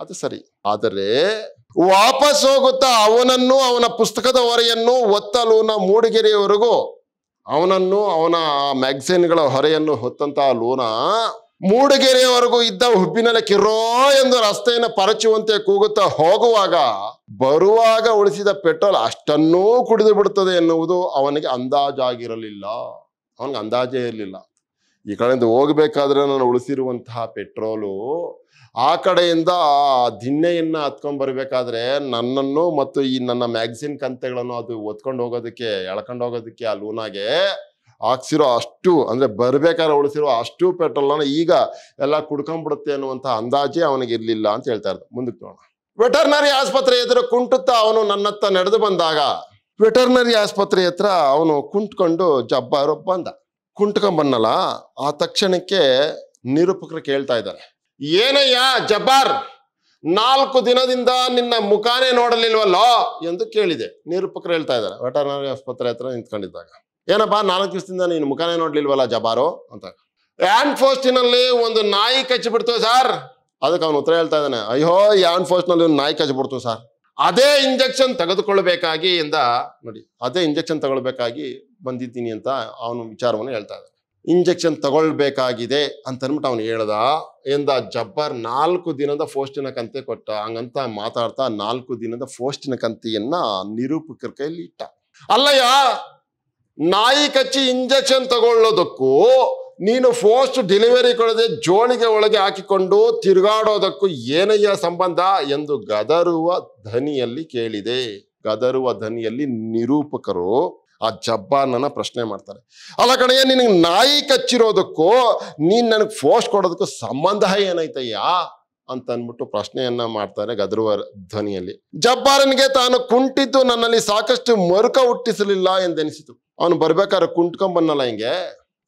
ಅದು ಸರಿ ಆದರೆ ವಾಪಸ್ ಹೋಗುತ್ತಾ ಅವನನ್ನು ಅವನ ಪುಸ್ತಕದ ಹೊರೆಯನ್ನು ಒತ್ತ ಲೂನ ಮೂಡಿಗೆರೆಯವರೆಗೂ ಅವನನ್ನು ಅವನ ಮ್ಯಾಗ್ಝಿನ್ಗಳ ಹೊರೆಯನ್ನು ಹೊತ್ತಂತಹ ಲೂನ ಮೂಡಿಗೆರೆಯವರೆಗೂ ಇದ್ದ ಹುಬ್ಬಿನಲ್ಲಿ ಕಿರೋ ಎಂದು ರಸ್ತೆಯನ್ನು ಪರಚುವಂತೆ ಕೂಗುತ್ತಾ ಹೋಗುವಾಗ ಬರುವಾಗ ಉಳಿಸಿದ ಪೆಟ್ರೋಲ್ ಅಷ್ಟನ್ನೂ ಕುಡಿದು ಬಿಡುತ್ತದೆ ಎನ್ನುವುದು ಅವನಿಗೆ ಅಂದಾಜಾಗಿರಲಿಲ್ಲ ಅವನಿಗೆ ಅಂದಾಜೇ ಇರಲಿಲ್ಲ ಈ ಕಡೆಯಿಂದ ಹೋಗಬೇಕಾದ್ರೆ ನಾನು ಉಳಿಸಿರುವಂತಹ ಪೆಟ್ರೋಲು ಆ ಕಡೆಯಿಂದ ದಿನ್ನೆಯನ್ನ ಹತ್ಕೊಂಡ್ ಬರಬೇಕಾದ್ರೆ ನನ್ನನ್ನು ಮತ್ತು ಈ ನನ್ನ ಮ್ಯಾಗ್ಝಿನ್ ಕಂತೆಗಳನ್ನು ಅದು ಒತ್ಕೊಂಡು ಹೋಗೋದಕ್ಕೆ ಎಳ್ಕೊಂಡು ಹೋಗೋದಕ್ಕೆ ಆ ಲೂನಾಗೆ ಹಾಕ್ಸಿರೋ ಅಷ್ಟು ಅಂದರೆ ಬರಬೇಕಾದ್ರೆ ಉಳಿಸಿರೋ ಅಷ್ಟು ಪೆಟ್ರೋಲನ್ನು ಈಗ ಎಲ್ಲ ಕುಡ್ಕೊಂಡ್ಬಿಡುತ್ತೆ ಅನ್ನುವಂಥ ಅಂದಾಜೇ ಅವನಿಗೆ ಇರಲಿಲ್ಲ ಅಂತ ಹೇಳ್ತಾ ಇದ್ದ ಮುಂದಕ್ಕೆ ನೋಡೋಣ ವೆಟರ್ನರಿ ಆಸ್ಪತ್ರೆ ಎದುರು ಕುಂಟುತ್ತಾ ಅವನು ನನ್ನತ್ತ ನಡೆದು ಬಂದಾಗ ವೆಟರ್ನರಿ ಆಸ್ಪತ್ರೆ ಹತ್ರ ಅವನು ಕುಂಟ್ಕೊಂಡು ಜಬ್ಬಾರು ಬಂದ ಕುಂಟ್ಕೊಂಬನ್ನಲ್ಲ ಆ ತಕ್ಷಣಕ್ಕೆ ನಿರೂಪಕರು ಕೇಳ್ತಾ ಇದ್ದಾರೆ ಏನಯ್ಯ ಜಬ್ಬಾರ್ ನಾಲ್ಕು ದಿನದಿಂದ ನಿನ್ನ ಮುಖಾನೇ ನೋಡಲಿಲ್ವಲ್ಲೋ ಎಂದು ಕೇಳಿದೆ ನಿರೂಪಕರು ಹೇಳ್ತಾ ಇದ್ದಾರೆ ವೆಟರ್ನರಿ ಆಸ್ಪತ್ರೆ ಹತ್ರ ನಿಂತ್ಕೊಂಡಿದ್ದಾಗ ಏನಪ್ಪ ನಾಲ್ಕು ದಿವಸದಿಂದ ನೀನು ಮುಖಾನೇ ನೋಡ್ಲಿಲ್ವಲ್ಲ ಜಬಾರೋ ಅಂತ ಆ್ಯಂಡ್ ಫೋಸ್ಟಿನಲ್ಲಿ ಒಂದು ನಾಯಿ ಕಚ್ಚಿಬಿಡ್ತು ಸರ್ ಅದಕ್ಕೆ ಅವನು ಉತ್ತರ ಹೇಳ್ತಾ ಇದ್ದಾನೆ ಅಯ್ಯೋ ಆ್ಯಂಡ್ ಫೋಸ್ಟ್ನಲ್ಲಿ ಒಂದು ನಾಯಿ ಕಚ್ಚಿಬಿಡ್ತು ಸರ್ ಅದೇ ಇಂಜೆಕ್ಷನ್ ತೆಗೆದುಕೊಳ್ಬೇಕಾಗಿ ಇಂದ ನೋಡಿ ಅದೇ ಇಂಜೆಕ್ಷನ್ ತಗೊಳ್ಬೇಕಾಗಿ ಬಂದಿದ್ದೀನಿ ಅಂತ ಅವನು ವಿಚಾರವನ್ನು ಹೇಳ್ತಾ ಇದ್ದಾನೆ ಇಂಜೆಕ್ಷನ್ ತಗೊಳ್ಬೇಕಾಗಿದೆ ಅಂತ ಅಂದ್ಬಿಟ್ಟು ಅವನು ಹೇಳ್ದ ಎಂದ ಜಬ್ಬರ್ ನಾಲ್ಕು ದಿನದ ಫೋಸ್ಟಿನ ಕಂತೆ ಕೊಟ್ಟ ಹಂಗಂತ ಮಾತಾಡ್ತಾ ನಾಲ್ಕು ದಿನದ ಫೋಸ್ಟಿನ ಕಂತೆಯನ್ನ ನಿರೂಪಕರ ಕೈಯಲ್ಲಿ ಇಟ್ಟ ಅಲ್ಲಯ್ಯ ನಾಯಿ ಕಚ್ಚಿ ಇಂಜೆಕ್ಷನ್ ತಗೊಳ್ಳೋದಕ್ಕೂ ನೀನು ಫೋಸ್ಟ್ ಡೆಲಿವರಿ ಕೊಡದೆ ಜೋಳಿಗೆ ಒಳಗೆ ಹಾಕಿಕೊಂಡು ತಿರುಗಾಡೋದಕ್ಕೂ ಏನಯ್ಯ ಸಂಬಂಧ ಎಂದು ಗದರುವ ಧ್ವನಿಯಲ್ಲಿ ಕೇಳಿದೆ ಗದರುವ ಧ್ವನಿಯಲ್ಲಿ ನಿರೂಪಕರು ಆ ಜಬ್ಬಾನನ ಪ್ರಶ್ನೆ ಮಾಡ್ತಾರೆ ಅಲ್ಲ ಕಡೆಗೆ ನಿನಗೆ ನಾಯಿ ಕಚ್ಚಿರೋದಕ್ಕೂ ನೀನು ನನಗೆ ಫೋಸ್ಟ್ ಕೊಡೋದಕ್ಕೂ ಸಂಬಂಧ ಏನೈತಯ್ಯ ಅಂತ ಅಂದ್ಬಿಟ್ಟು ಪ್ರಶ್ನೆಯನ್ನ ಮಾಡ್ತಾರೆ ಗದರುವ ಧ್ವನಿಯಲ್ಲಿ ಜಬ್ಬಾರನಿಗೆ ತಾನು ಕುಂಟಿದ್ದು ನನ್ನಲ್ಲಿ ಸಾಕಷ್ಟು ಮರುಕ ಹುಟ್ಟಿಸಲಿಲ್ಲ ಎಂದೆನಿಸಿತು ಅವ್ನು ಬರ್ಬೇಕಾದ್ರೆ ಕುಂಟ್ಕೊಂಬನ್ನಲ್ಲ ಹಿಂಗೆ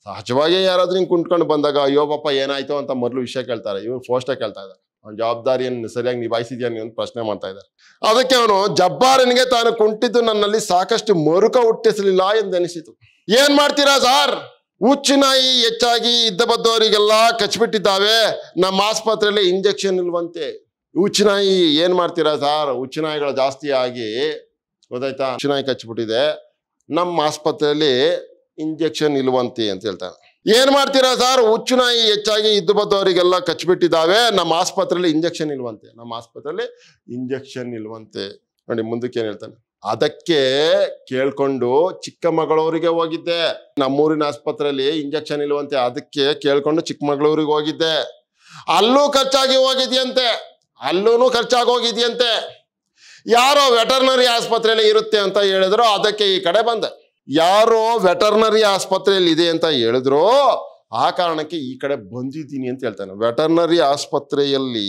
ಸಹಜವಾಗೇ ಯಾರಾದ್ರೂ ಹಿಂಗೆ ಕುಂಟ್ಕೊಂಡು ಬಂದಾಗ ಅಯ್ಯೋ ಪಾಪ ಏನಾಯ್ತು ಅಂತ ಮೊದಲು ವಿಷಯ ಕೇಳ್ತಾರೆ ಇವನು ಫೋಸ್ಟಾಗಿ ಕೇಳ್ತಾ ಇದ್ದಾರೆ ಅವ್ನ ಜವಾಬ್ದಾರಿಯನ್ನು ಸರಿಯಾಗಿ ನಿಭಾಯಿಸಿದ್ಯಾ ಅಂತ ಪ್ರಶ್ನೆ ಮಾಡ್ತಾ ಇದ್ದಾರೆ ಅದಕ್ಕೆ ಅವನು ಜಬ್ಬಾರನಿಗೆ ತಾನು ಕುಂಟಿದ್ದು ನನ್ನಲ್ಲಿ ಸಾಕಷ್ಟು ಮರುಕ ಹುಟ್ಟಿಸಲಿಲ್ಲ ಅನಿಸಿತು ಏನ್ ಮಾಡ್ತೀರಾ ಸಾರ್ ಹುಚ್ಚಿನಾಯಿ ಹೆಚ್ಚಾಗಿ ಇದ್ದ ಬದ್ದವರಿಗೆಲ್ಲ ಕಚ್ಬಿಟ್ಟಿದ್ದಾವೆ ನಮ್ಮ ಆಸ್ಪತ್ರೆಯಲ್ಲಿ ಇಂಜೆಕ್ಷನ್ ಇಲ್ವಂತೆ ಹುಚ್ಚಿನಾಯಿ ಏನ್ ಮಾಡ್ತೀರಾ ಸಾರ್ ಹುಚ್ಚಿನಾಯಿಗಳು ಜಾಸ್ತಿ ಆಗಿ ಗೊತ್ತಾಯ್ತಾ ಹುಚ್ಚಿನಾಯಿ ಕಚ್ಬಿಟ್ಟಿದೆ ನಮ್ಮ ಆಸ್ಪತ್ರೆಯಲ್ಲಿ ಇಂಜೆಕ್ಷನ್ ಇಲ್ವಂತೆ ಅಂತ ಹೇಳ್ತಾರೆ ಏನ್ ಮಾಡ್ತೀರಾ ಸರ್ ಹುಚ್ಚು ನಾಯಿ ಹೆಚ್ಚಾಗಿ ಇದ್ದು ಬದ್ದವರಿಗೆಲ್ಲ ಕಚ್ಚಿಬಿಟ್ಟಿದ್ದಾವೆ ನಮ್ಮ ಆಸ್ಪತ್ರೆಯಲ್ಲಿ ಇಂಜೆಕ್ಷನ್ ಇಲ್ವಂತೆ ನಮ್ಮ ಆಸ್ಪತ್ರೆಯಲ್ಲಿ ಇಂಜೆಕ್ಷನ್ ಇಲ್ವಂತೆ ನೋಡಿ ಮುಂದಕ್ಕೆ ಏನ್ ಹೇಳ್ತಾನೆ ಅದಕ್ಕೆ ಕೇಳ್ಕೊಂಡು ಚಿಕ್ಕಮಗಳೂರಿಗೆ ಹೋಗಿದ್ದೆ ನಮ್ಮೂರಿನ ಆಸ್ಪತ್ರೆಯಲ್ಲಿ ಇಂಜೆಕ್ಷನ್ ಇಲ್ವಂತೆ ಅದಕ್ಕೆ ಕೇಳ್ಕೊಂಡು ಚಿಕ್ಕಮಗಳೂರಿಗೆ ಹೋಗಿದ್ದೆ ಅಲ್ಲೂ ಖರ್ಚಾಗಿ ಹೋಗಿದೆಯಂತೆ ಅಲ್ಲೂ ಖರ್ಚಾಗಿ ಹೋಗಿದೆಯಂತೆ ಯಾರೋ ವೆಟರ್ನರಿ ಆಸ್ಪತ್ರೆಯಲ್ಲಿ ಇರುತ್ತೆ ಅಂತ ಹೇಳಿದ್ರು ಅದಕ್ಕೆ ಈ ಕಡೆ ಬಂದೆ ಯಾರೋ ವೆಟರ್ನರಿ ಆಸ್ಪತ್ರೆಯಲ್ಲಿ ಇದೆ ಅಂತ ಹೇಳಿದ್ರು ಆ ಕಾರಣಕ್ಕೆ ಈ ಕಡೆ ಬಂದಿದ್ದೀನಿ ಅಂತ ಹೇಳ್ತಾನೆ ವೆಟರ್ನರಿ ಆಸ್ಪತ್ರೆಯಲ್ಲಿ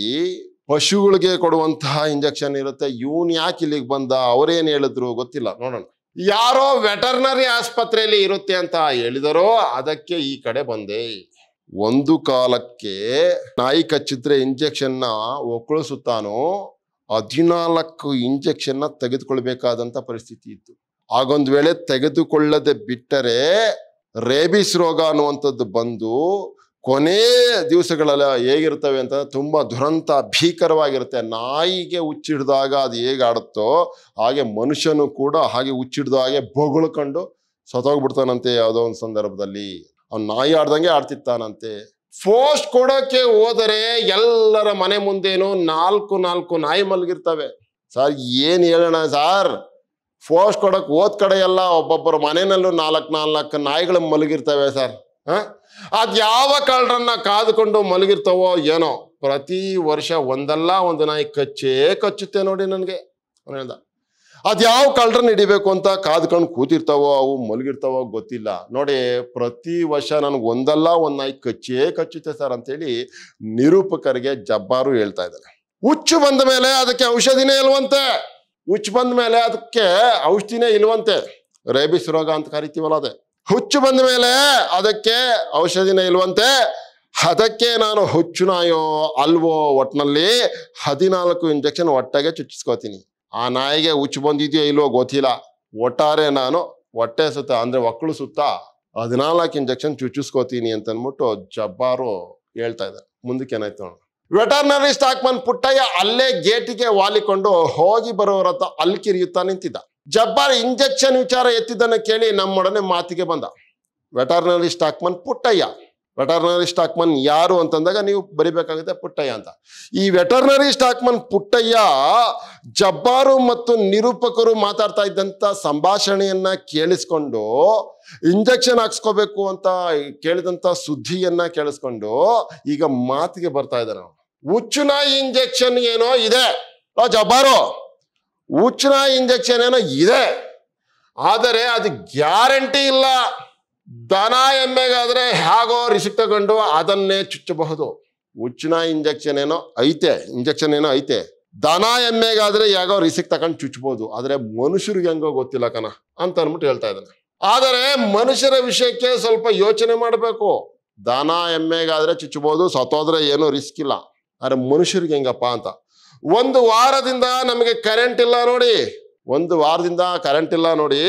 ಪಶುಗಳಿಗೆ ಕೊಡುವಂತಹ ಇಂಜೆಕ್ಷನ್ ಇರುತ್ತೆ ಇವನ್ ಯಾಕೆ ಇಲ್ಲಿಗೆ ಬಂದ ಅವರೇನು ಹೇಳಿದ್ರು ಗೊತ್ತಿಲ್ಲ ನೋಡೋಣ ಯಾರೋ ವೆಟರ್ನರಿ ಆಸ್ಪತ್ರೆಯಲ್ಲಿ ಇರುತ್ತೆ ಅಂತ ಹೇಳಿದರೋ ಅದಕ್ಕೆ ಈ ಕಡೆ ಬಂದೆ ಒಂದು ಕಾಲಕ್ಕೆ ನಾಯಿ ಕಚ್ಚಿದ್ರೆ ಇಂಜೆಕ್ಷನ್ನ ಒಕ್ಕಳಿಸುತ್ತಾನೋ ಹದಿನಾಲ್ಕು ಇಂಜೆಕ್ಷನ್ನ ತೆಗೆದುಕೊಳ್ಬೇಕಾದಂಥ ಪರಿಸ್ಥಿತಿ ಇತ್ತು ಆಗೊಂದು ವೇಳೆ ತೆಗೆದುಕೊಳ್ಳದೆ ಬಿಟ್ಟರೆ ರೇಬಿಸ್ ರೋಗ ಅನ್ನುವಂಥದ್ದು ಬಂದು ಕೊನೆ ದಿವಸಗಳೆಲ್ಲ ಹೇಗಿರ್ತವೆ ಅಂತಂದರೆ ತುಂಬ ದುರಂತ ಭೀಕರವಾಗಿರುತ್ತೆ ನಾಯಿಗೆ ಹುಚ್ಚಿಡ್ದಾಗ ಅದು ಆಡುತ್ತೋ ಹಾಗೆ ಮನುಷ್ಯನು ಕೂಡ ಹಾಗೆ ಹುಚ್ಚಿಡ್ದ ಹಾಗೆ ಬೊಗಳ್ಕೊಂಡು ಸತೋಗ್ಬಿಡ್ತಾನಂತೆ ಯಾವುದೋ ಒಂದು ಸಂದರ್ಭದಲ್ಲಿ ಅವ್ನು ನಾಯಿ ಆಡ್ದಂಗೆ ಆಡ್ತಿತ್ತಾನಂತೆ ಪೋಸ್ಟ್ ಕೊಡೋಕ್ಕೆ ಹೋದರೆ ಎಲ್ಲರ ಮನೆ ಮುಂದೇನು ನಾಲ್ಕು ನಾಲ್ಕು ನಾಯಿ ಮಲಗಿರ್ತವೆ ಸರ್ ಏನು ಹೇಳೋಣ ಸರ್ ಪೋಸ್ಟ್ ಕೊಡೋಕೆ ಓದ್ ಕಡೆ ಎಲ್ಲ ಒಬ್ಬೊಬ್ಬರ ಮನೆಯಲ್ಲೂ ನಾಲ್ಕು ನಾಲ್ಕು ನಾಯಿಗಳು ಮಲಗಿರ್ತವೆ ಸರ್ ಹಾಂ ಅದು ಯಾವ ಕಳ್ಳರನ್ನ ಕಾದುಕೊಂಡು ಮಲಗಿರ್ತವೋ ಏನೋ ಪ್ರತಿ ವರ್ಷ ಒಂದಲ್ಲ ಒಂದು ನಾಯಿ ಕಚ್ಚೇ ಕಚ್ಚುತ್ತೆ ನೋಡಿ ನನಗೆ ಅದ್ಯಾವ ಕಳ್ಳ್ರ ಹಿಡಿಬೇಕು ಅಂತ ಕಾದ್ಕೊಂಡು ಕೂತಿರ್ತಾವೋ ಅವು ಮಲಗಿರ್ತಾವೋ ಗೊತ್ತಿಲ್ಲ ನೋಡಿ ಪ್ರತಿ ವರ್ಷ ನನಗೆ ಒಂದಲ್ಲ ಒಂದು ನಾಯಿ ಕಚ್ಚೇ ಕಚ್ಚುತ್ತೆ ಸರ್ ಅಂತೇಳಿ ನಿರೂಪಕರಿಗೆ ಜಬ್ಬಾರು ಹೇಳ್ತಾ ಇದ್ದಾರೆ ಹುಚ್ಚು ಬಂದ ಮೇಲೆ ಅದಕ್ಕೆ ಔಷಧಿನೇ ಇಲ್ವಂತೆ ಹುಚ್ಚು ಬಂದ ಮೇಲೆ ಅದಕ್ಕೆ ಔಷಧಿನೇ ಇಲ್ವಂತೆ ರೇಬಿಸ್ ರೋಗ ಅಂತ ಕರಿತೀವಲ್ಲ ಅದೇ ಹುಚ್ಚು ಬಂದ ಮೇಲೆ ಅದಕ್ಕೆ ಔಷಧಿನೇ ಇಲ್ವಂತೆ ಅದಕ್ಕೆ ನಾನು ಹುಚ್ಚು ನಾಯೋ ಅಲ್ವೋ ಒಟ್ನಲ್ಲಿ ಹದಿನಾಲ್ಕು ಇಂಜೆಕ್ಷನ್ ಒಟ್ಟಾಗೆ ಚುಚ್ಚಿಸ್ಕೋತೀನಿ ಆ ನಾಯಿಗೆ ಹುಚ್ಚು ಬಂದಿದೆಯೋ ಇಲ್ವೋ ಗೊತ್ತಿಲ್ಲ ಒಟ್ಟಾರೆ ನಾನು ಹೊಟ್ಟೆ ಸುತ್ತ ಅಂದರೆ ಒಕ್ಕಳು ಸುತ್ತ ಹದಿನಾಲ್ಕು ಇಂಜೆಕ್ಷನ್ ಚುಚ್ಚಿಸ್ಕೋತೀನಿ ಅಂತ ಜಬ್ಬಾರು ಹೇಳ್ತಾ ಇದ್ದಾರೆ ಮುಂದಕ್ಕೆ ಏನಾಯ್ತು ವೆಟರ್ನರಿ ಸ್ಟಾಕ್ಮನ್ ಪುಟ್ಟಯ್ಯ ಅಲ್ಲೇ ಗೇಟಿಗೆ ವಾಲಿಕೊಂಡು ಹೋಗಿ ಬರೋರ ಹತ್ರ ಅಲ್ಲಿ ಕಿರಿಯುತ್ತಾ ನಿಂತಿದ್ದ ಜಬ್ಬಾರ್ ಇಂಜೆಕ್ಷನ್ ವಿಚಾರ ಎತ್ತಿದ್ದನ್ನು ಕೇಳಿ ನಮ್ಮೊಡನೆ ಮಾತಿಗೆ ಬಂದ veterinary stockman Puttaiah veterinary stockman ಯಾರು ಅಂತಂದಾಗ ನೀವು ಬರಿಬೇಕಾಗುತ್ತೆ ಪುಟ್ಟಯ್ಯ ಅಂತ ಈ ವೆಟರ್ನರಿ ಸ್ಟಾಕ್ಮನ್ ಪುಟ್ಟಯ್ಯ ಜಬ್ಬಾರು ಮತ್ತು ನಿರೂಪಕರು ಮಾತಾಡ್ತಾ ಇದ್ದಂಥ ಸಂಭಾಷಣೆಯನ್ನ ಕೇಳಿಸ್ಕೊಂಡು ಇಂಜೆಕ್ಷನ್ ಹಾಕ್ಸ್ಕೋಬೇಕು ಅಂತ ಕೇಳಿದಂಥ ಸುದ್ದಿಯನ್ನ ಕೇಳಿಸ್ಕೊಂಡು ಈಗ ಮಾತಿಗೆ ಬರ್ತಾ ಇದ್ದಾರೆ ಹುಚ್ಚುನ ಇಂಜೆಕ್ಷನ್ ಏನೋ ಇದೆ ಜಬ್ಬಾರು ಹುಚ್ಚುನ ಇಂಜೆಕ್ಷನ್ ಏನೋ ಇದೆ ಆದರೆ ಅದು ಗ್ಯಾರಂಟಿ ಇಲ್ಲ ದನ ಎಮ್ಮೆಗಾದ್ರೆ ಹೇಗೋ ರಿಸಿಕ್ ತಗೊಂಡು ಅದನ್ನೇ ಚುಚ್ಚಬಹುದು ಉಚ್ಚಿನ ಇಂಜೆಕ್ಷನ್ ಏನೋ ಐತೆ ಇಂಜೆಕ್ಷನ್ ಏನೋ ಐತೆ ದನ ಎಮ್ಮೆಗಾದ್ರೆ ಹೇಗೋ ರಿಸಿಕ್ ತಗೊಂಡು ಚುಚ್ಚಬಹುದು ಆದರೆ ಮನುಷ್ಯರಿಗೆ ಹೆಂಗೋ ಗೊತ್ತಿಲ್ಲ ಕಣ ಅಂತ ಅಂದ್ಬಿಟ್ಟು ಹೇಳ್ತಾ ಇದ್ದಾನೆ ಆದರೆ ಮನುಷ್ಯರ ವಿಷಯಕ್ಕೆ ಸ್ವಲ್ಪ ಯೋಚನೆ ಮಾಡಬೇಕು ದನ ಎಮ್ಮೆಗಾದ್ರೆ ಚುಚ್ಚಬಹುದು ಸತ್ತೋದ್ರೆ ಏನೋ ರಿಸ್ಕ್ ಇಲ್ಲ ಆದರೆ ಮನುಷ್ಯರಿಗೆ ಹೆಂಗಪ್ಪ ಅಂತ ಒಂದು ವಾರದಿಂದ ನಮಗೆ ಕರೆಂಟ್ ಇಲ್ಲ ನೋಡಿ ಒಂದು ವಾರದಿಂದ ಕರೆಂಟ್ ಇಲ್ಲ ನೋಡಿ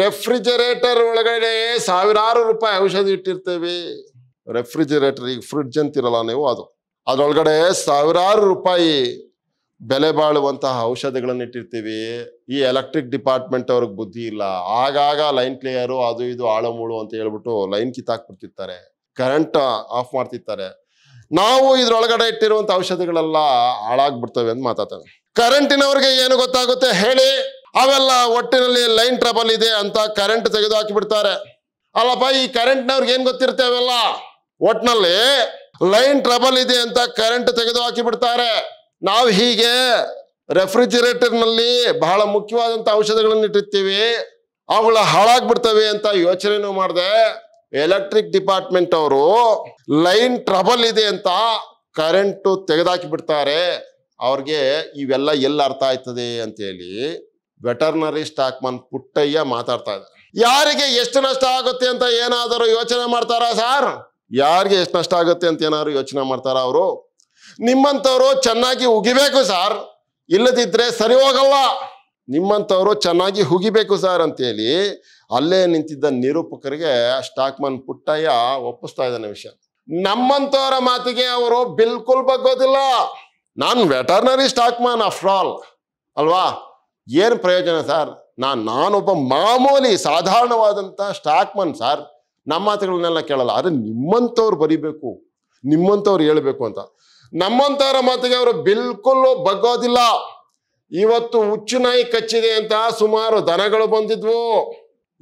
ರೆಫ್ರಿಜರೇಟರ್ ಒಳಗಡೆ ಸಾವಿರಾರು ರೂಪಾಯಿ ಔಷಧಿ ಇಟ್ಟಿರ್ತೇವೆ ರೆಫ್ರಿಜರೇಟರ್ ಈಗ ಫ್ರಿಡ್ಜ್ ಅಂತಿರಲ್ಲ ನೀವು ಅದು ಅದರೊಳಗಡೆ ಸಾವಿರಾರು ರೂಪಾಯಿ ಬೆಲೆ ಬಾಳುವಂತಹ ಔಷಧಿಗಳನ್ನ ಇಟ್ಟಿರ್ತೀವಿ ಈ ಎಲೆಕ್ಟ್ರಿಕ್ ಡಿಪಾರ್ಟ್ಮೆಂಟ್ ಅವ್ರಿಗೆ ಬುದ್ಧಿ ಇಲ್ಲ ಆಗಾಗ ಲೈನ್ ಕ್ಲಿಯರು ಅದು ಇದು ಆಳಮೂಳು ಅಂತ ಹೇಳ್ಬಿಟ್ಟು ಲೈನ್ ಕಿತ್ತಾಕ್ಬಿಡ್ತಿರ್ತಾರೆ ಕರೆಂಟ್ ಆಫ್ ಮಾಡ್ತಿರ್ತಾರೆ ನಾವು ಇದ್ರೊಳಗಡೆ ಇಟ್ಟಿರುವಂಥ ಔಷಧಿಗಳೆಲ್ಲ ಹಾಳಾಗ್ಬಿಡ್ತವೆ ಅಂತ ಮಾತಾಡ್ತೇವೆ ಕರೆಂಟಿನವ್ರಿಗೆ ಏನು ಗೊತ್ತಾಗುತ್ತೆ ಹೇಳಿ ಅವೆಲ್ಲ ಒಟ್ಟಿನಲ್ಲಿ ಲೈನ್ ಟ್ರಬಲ್ ಇದೆ ಅಂತ ಕರೆಂಟ್ ತೆಗೆದು ಹಾಕಿ ಬಿಡ್ತಾರೆ ಅಲ್ಲಪ್ಪ ಈ ಕರೆಂಟ್ನವ್ರಿಗೆ ಏನ್ ಗೊತ್ತಿರುತ್ತೆ ಅವೆಲ್ಲ ಒಟ್ನಲ್ಲಿ ಲೈನ್ ಟ್ರಬಲ್ ಇದೆ ಅಂತ ಕರೆಂಟ್ ತೆಗೆದು ಹಾಕಿ ಬಿಡ್ತಾರೆ ನಾವು ಹೀಗೆ ನಲ್ಲಿ ಬಹಳ ಮುಖ್ಯವಾದಂಥ ಔಷಧಗಳನ್ನು ಇಟ್ಟಿರ್ತೀವಿ ಅವುಗಳ ಹಾಳಾಗ್ಬಿಡ್ತವೆ ಅಂತ ಯೋಚನೆನೂ ಮಾಡಿದೆ ಎಲೆಕ್ಟ್ರಿಕ್ ಡಿಪಾರ್ಟ್ಮೆಂಟ್ ಅವರು ಲೈನ್ ಟ್ರಬಲ್ ಇದೆ ಅಂತ ಕರೆಂಟು ತೆಗೆದಾಕಿ ಬಿಡ್ತಾರೆ ಅವ್ರಿಗೆ ಇವೆಲ್ಲ ಎಲ್ಲಿ ಅರ್ಥ ಆಯ್ತದೆ ಅಂತೇಳಿ ವೆಟರ್ನರಿ ಸ್ಟಾಕ್ಮನ್ ಪುಟ್ಟಯ್ಯ ಮಾತಾಡ್ತಾ ಇದ್ದಾರೆ ಯಾರಿಗೆ ಎಷ್ಟು ನಷ್ಟ ಆಗುತ್ತೆ ಅಂತ ಏನಾದರೂ ಯೋಚನೆ ಮಾಡ್ತಾರಾ ಸಾರ್ ಯಾರಿಗೆ ಎಷ್ಟು ನಷ್ಟ ಆಗುತ್ತೆ ಅಂತ ಏನಾದ್ರು ಯೋಚನೆ ಮಾಡ್ತಾರಾ ಅವರು ನಿಮ್ಮಂಥವ್ರು ಚೆನ್ನಾಗಿ ಉಗಿಬೇಕು ಸಾರ್ ಇಲ್ಲದಿದ್ರೆ ಸರಿ ಹೋಗಲ್ಲ ನಿಮ್ಮಂಥವ್ರು ಚೆನ್ನಾಗಿ ಹುಗಿಬೇಕು ಸರ್ ಅಂತೇಳಿ ಅಲ್ಲೇ ನಿಂತಿದ್ದ ನಿರೂಪಕರಿಗೆ ಸ್ಟಾಕ್ಮನ್ ಪುಟ್ಟಯ್ಯ ಒಪ್ಪಿಸ್ತಾ ಇದ್ದಾನೆ ವಿಷಯ ನಮ್ಮಂಥವರ ಮಾತಿಗೆ ಅವರು ಬಿಲ್ಕುಲ್ ಬಗ್ಗೋದಿಲ್ಲ ನಾನು ವೆಟರ್ನರಿ ಸ್ಟಾಕ್ಮನ್ ಆಫ್ಟರ್ ಆಲ್ ಅಲ್ವಾ ಏನು ಪ್ರಯೋಜನ ಸರ್ ನಾನು ನಾನೊಬ್ಬ ಮಾಮೂಲಿ ಸಾಧಾರಣವಾದಂಥ ಮನ್ ಸರ್ ನಮ್ಮ ಮಾತುಗಳನ್ನೆಲ್ಲ ಕೇಳಲ್ಲ ಆದರೆ ನಿಮ್ಮಂಥವ್ರು ಬರೀಬೇಕು ನಿಮ್ಮಂಥವ್ರು ಹೇಳಬೇಕು ಅಂತ ನಮ್ಮಂಥವ್ರ ಮಾತಿಗೆ ಅವರು ಬಿಲ್ಕುಲ್ಲು ಬಗ್ಗೋದಿಲ್ಲ ಇವತ್ತು ಹುಚ್ಚು ನಾಯಿ ಕಚ್ಚಿದೆ ಅಂತ ಸುಮಾರು ದನಗಳು ಬಂದಿದ್ವು